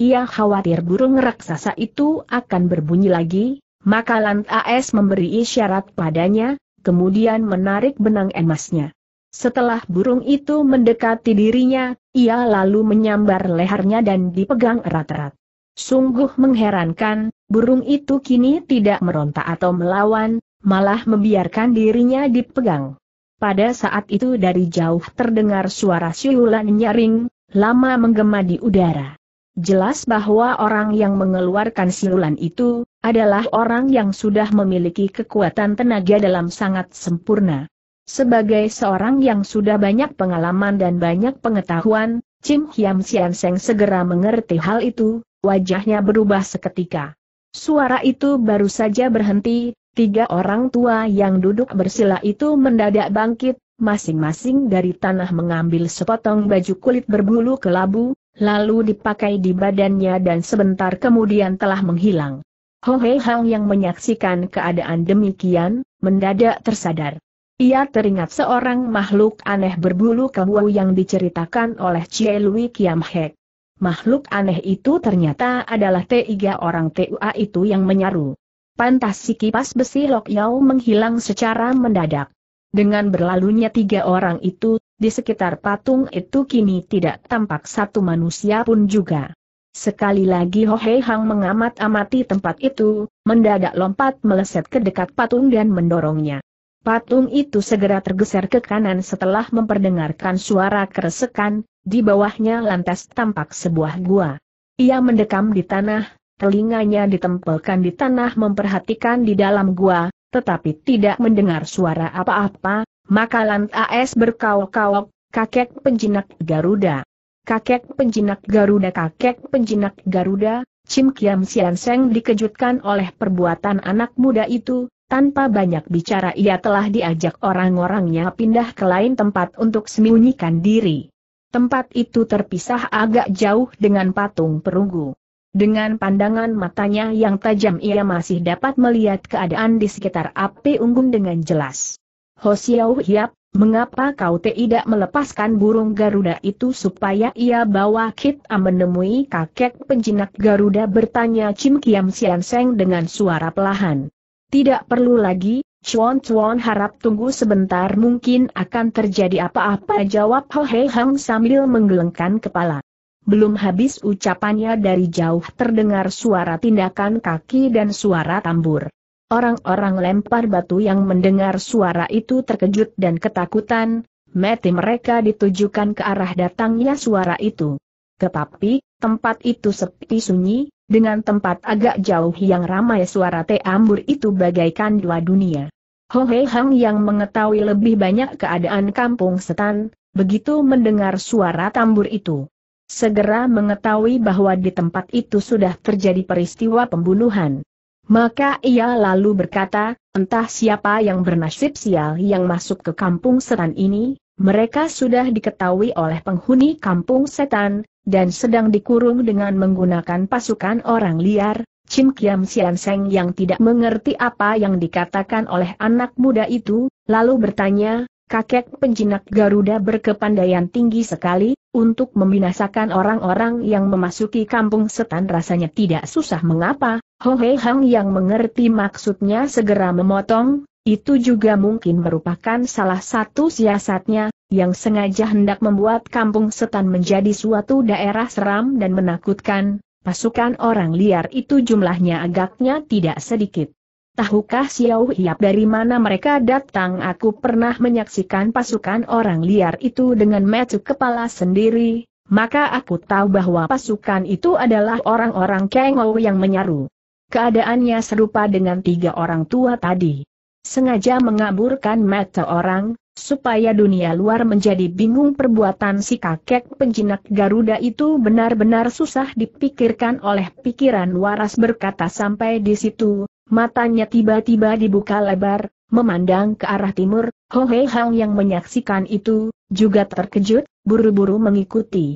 Ia khawatir burung raksasa itu akan berbunyi lagi, maka Lant AS memberi isyarat padanya, kemudian menarik benang emasnya. Setelah burung itu mendekati dirinya, ia lalu menyambar lehernya dan dipegang erat-erat. Sungguh mengherankan, burung itu kini tidak meronta atau melawan, malah membiarkan dirinya dipegang. Pada saat itu dari jauh terdengar suara siulan nyaring, lama menggema di udara. Jelas bahwa orang yang mengeluarkan siulan itu, adalah orang yang sudah memiliki kekuatan tenaga dalam sangat sempurna. Sebagai seorang yang sudah banyak pengalaman dan banyak pengetahuan, Cim Hiam Sian Seng segera mengerti hal itu, Wajahnya berubah seketika. Suara itu baru saja berhenti, tiga orang tua yang duduk bersila itu mendadak bangkit, masing-masing dari tanah mengambil sepotong baju kulit berbulu kelabu, lalu dipakai di badannya dan sebentar kemudian telah menghilang. Ho Hei Hang yang menyaksikan keadaan demikian, mendadak tersadar. Ia teringat seorang makhluk aneh berbulu kelabu yang diceritakan oleh Chie Lui Kiam Hek. Makhluk aneh itu ternyata adalah tiga orang TUA itu yang menyaru. Pantas si kipas besi Lok Yau menghilang secara mendadak. Dengan berlalunya tiga orang itu, di sekitar patung itu kini tidak tampak satu manusia pun juga. Sekali lagi Ho Hei Hang mengamat-amati tempat itu, mendadak lompat meleset ke dekat patung dan mendorongnya. Patung itu segera tergeser ke kanan setelah memperdengarkan suara keresekan, di bawahnya lantas tampak sebuah gua. Ia mendekam di tanah, telinganya ditempelkan di tanah memperhatikan di dalam gua, tetapi tidak mendengar suara apa-apa, maka lantas berkaok-kaok, kakek penjinak Garuda. Kakek penjinak Garuda kakek penjinak Garuda, Cim Kiam Sian Seng dikejutkan oleh perbuatan anak muda itu, tanpa banyak bicara ia telah diajak orang-orangnya pindah ke lain tempat untuk sembunyikan diri. Tempat itu terpisah agak jauh dengan patung perunggu. Dengan pandangan matanya yang tajam ia masih dapat melihat keadaan di sekitar api unggun dengan jelas. Hosiau Hiap, mengapa kau tidak melepaskan burung Garuda itu supaya ia bawa kita menemui kakek penjinak Garuda bertanya Chim Kiam Sian Seng dengan suara pelahan. Tidak perlu lagi, Chuan Chuan harap tunggu sebentar mungkin akan terjadi apa-apa jawab Ho Hei Hang sambil menggelengkan kepala. Belum habis ucapannya dari jauh terdengar suara tindakan kaki dan suara tambur. Orang-orang lempar batu yang mendengar suara itu terkejut dan ketakutan, mati mereka ditujukan ke arah datangnya suara itu. Tetapi, tempat itu sepi sunyi, dengan tempat agak jauh yang ramai suara teambur itu bagaikan dua dunia. Ho Hei Hang yang mengetahui lebih banyak keadaan kampung setan, begitu mendengar suara tambur itu. Segera mengetahui bahwa di tempat itu sudah terjadi peristiwa pembunuhan. Maka ia lalu berkata, entah siapa yang bernasib sial yang masuk ke kampung setan ini, mereka sudah diketahui oleh penghuni kampung setan, dan sedang dikurung dengan menggunakan pasukan orang liar, Chim Kiam Sian Seng yang tidak mengerti apa yang dikatakan oleh anak muda itu, lalu bertanya, kakek penjinak Garuda berkepandaian tinggi sekali, untuk membinasakan orang-orang yang memasuki kampung setan rasanya tidak susah mengapa, Ho Hei Hang yang mengerti maksudnya segera memotong, itu juga mungkin merupakan salah satu siasatnya, yang sengaja hendak membuat kampung setan menjadi suatu daerah seram dan menakutkan, pasukan orang liar itu jumlahnya agaknya tidak sedikit. Tahukah Xiao Hiap dari mana mereka datang? Aku pernah menyaksikan pasukan orang liar itu dengan metu kepala sendiri, maka aku tahu bahwa pasukan itu adalah orang-orang Kengou yang menyaru. Keadaannya serupa dengan tiga orang tua tadi. Sengaja mengaburkan mata orang, supaya dunia luar menjadi bingung perbuatan si kakek penjinak Garuda itu benar-benar susah dipikirkan oleh pikiran waras berkata sampai di situ, matanya tiba-tiba dibuka lebar, memandang ke arah timur, Ho Hei Hang yang menyaksikan itu, juga terkejut, buru-buru mengikuti.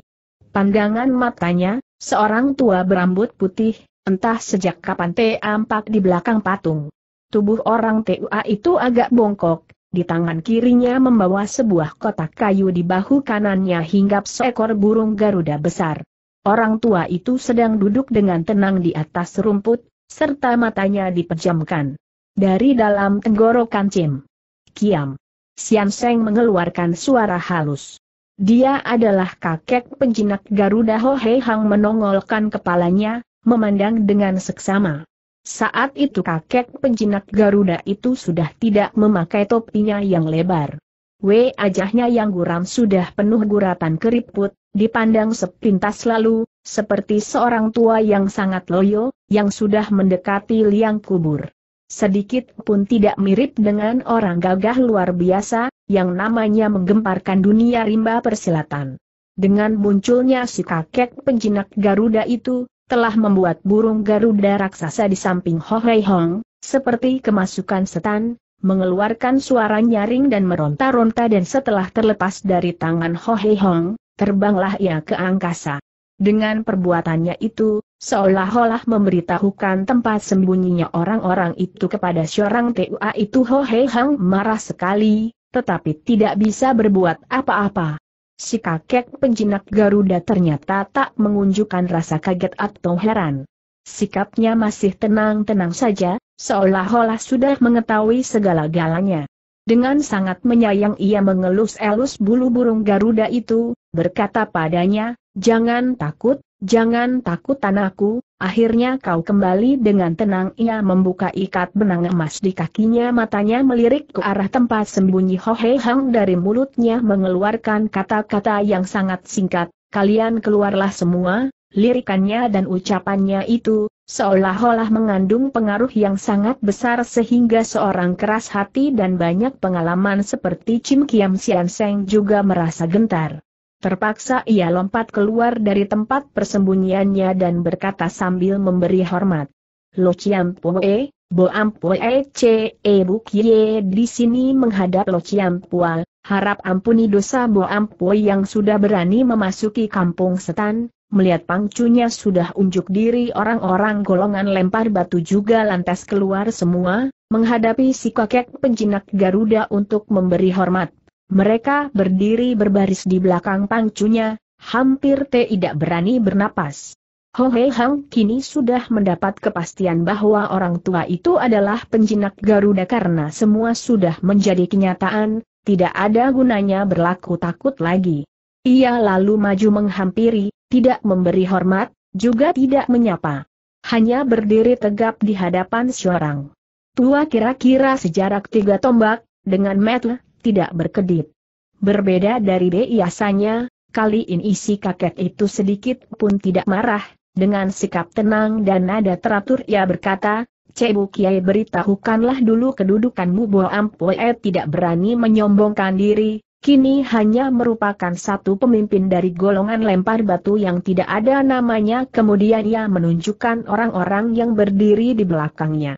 Pandangan matanya, seorang tua berambut putih, entah sejak kapan tampak di belakang patung. Tubuh orang tua itu agak bongkok, di tangan kirinya membawa sebuah kotak kayu di bahu kanannya hingga seekor burung Garuda besar. Orang tua itu sedang duduk dengan tenang di atas rumput, serta matanya dipejamkan. Dari dalam tenggorokan Cim. Kiam. Sian Seng mengeluarkan suara halus. Dia adalah kakek penjinak Garuda Ho He Hang menongolkan kepalanya, memandang dengan seksama. Saat itu kakek penjinak Garuda itu sudah tidak memakai topinya yang lebar. wajahnya yang guram sudah penuh guratan keriput, dipandang sepintas lalu, seperti seorang tua yang sangat loyo, yang sudah mendekati liang kubur. Sedikit pun tidak mirip dengan orang gagah luar biasa, yang namanya menggemparkan dunia rimba persilatan. Dengan munculnya si kakek penjinak Garuda itu, telah membuat burung Garuda raksasa di samping Ho Hei Hong, seperti kemasukan setan, mengeluarkan suara nyaring dan meronta-ronta dan setelah terlepas dari tangan Ho Hei Hong, terbanglah ia ke angkasa. Dengan perbuatannya itu, seolah-olah memberitahukan tempat sembunyinya orang-orang itu kepada seorang Tua itu Ho Hei Hang marah sekali, tetapi tidak bisa berbuat apa-apa. Si kakek penjinak Garuda ternyata tak mengunjukkan rasa kaget atau heran. Sikapnya masih tenang-tenang saja, seolah-olah sudah mengetahui segala-galanya. Dengan sangat menyayang ia mengelus-elus bulu burung Garuda itu, berkata padanya, Jangan takut, jangan takut anakku, Akhirnya kau kembali dengan tenang ia membuka ikat benang emas di kakinya matanya melirik ke arah tempat sembunyi Ho He Hang dari mulutnya mengeluarkan kata-kata yang sangat singkat, kalian keluarlah semua, lirikannya dan ucapannya itu, seolah-olah mengandung pengaruh yang sangat besar sehingga seorang keras hati dan banyak pengalaman seperti Chim Kiam Sian Seng juga merasa gentar. Terpaksa ia lompat keluar dari tempat persembunyiannya dan berkata sambil memberi hormat. Lo Chiam Pue, Bo am Pue Ce e bu Ye di sini menghadap Lo Chiam Pua, harap ampuni dosa Bo am Ampue yang sudah berani memasuki kampung setan, melihat pangcunya sudah unjuk diri orang-orang golongan lempar batu juga lantas keluar semua, menghadapi si kakek penjinak Garuda untuk memberi hormat. Mereka berdiri berbaris di belakang pangcunya, hampir tidak berani bernapas. Ho Hei Hang kini sudah mendapat kepastian bahwa orang tua itu adalah penjinak Garuda karena semua sudah menjadi kenyataan, tidak ada gunanya berlaku takut lagi. Ia lalu maju menghampiri, tidak memberi hormat, juga tidak menyapa. Hanya berdiri tegap di hadapan seorang tua kira-kira sejarak tiga tombak, dengan metel tidak berkedip. Berbeda dari biasanya, kali ini si kakek itu sedikit pun tidak marah, dengan sikap tenang dan nada teratur ia berkata, Cebu Kiai beritahukanlah dulu kedudukanmu Bo Ampoe tidak berani menyombongkan diri, kini hanya merupakan satu pemimpin dari golongan lempar batu yang tidak ada namanya kemudian ia menunjukkan orang-orang yang berdiri di belakangnya.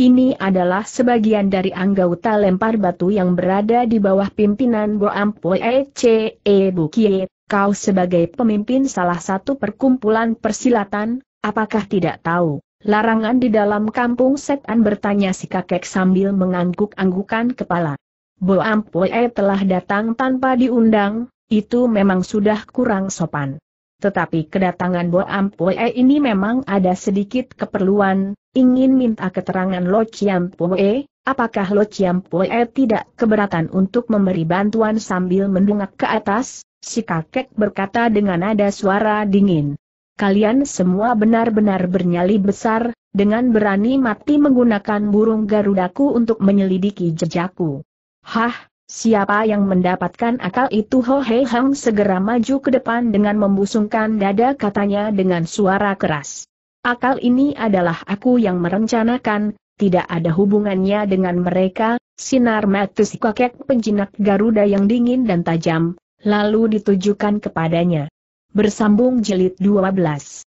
Ini adalah sebagian dari anggota lempar batu yang berada di bawah pimpinan Bo Poe Ece Bukie. Kau sebagai pemimpin salah satu perkumpulan persilatan, apakah tidak tahu? Larangan di dalam kampung Setan bertanya si kakek sambil mengangguk-anggukan kepala. Boam Poe e telah datang tanpa diundang, itu memang sudah kurang sopan. Tetapi kedatangan Boam Poe e ini memang ada sedikit keperluan, ingin minta keterangan Lo Chiam Pue, apakah Lo Chiam Pue tidak keberatan untuk memberi bantuan sambil mendungak ke atas? Si kakek berkata dengan nada suara dingin. Kalian semua benar-benar bernyali besar, dengan berani mati menggunakan burung garudaku untuk menyelidiki jejakku. Hah, siapa yang mendapatkan akal itu Ho Hei Hang segera maju ke depan dengan membusungkan dada katanya dengan suara keras. Akal ini adalah aku yang merencanakan, tidak ada hubungannya dengan mereka, sinar matis kakek penjinak Garuda yang dingin dan tajam, lalu ditujukan kepadanya. Bersambung jilid 12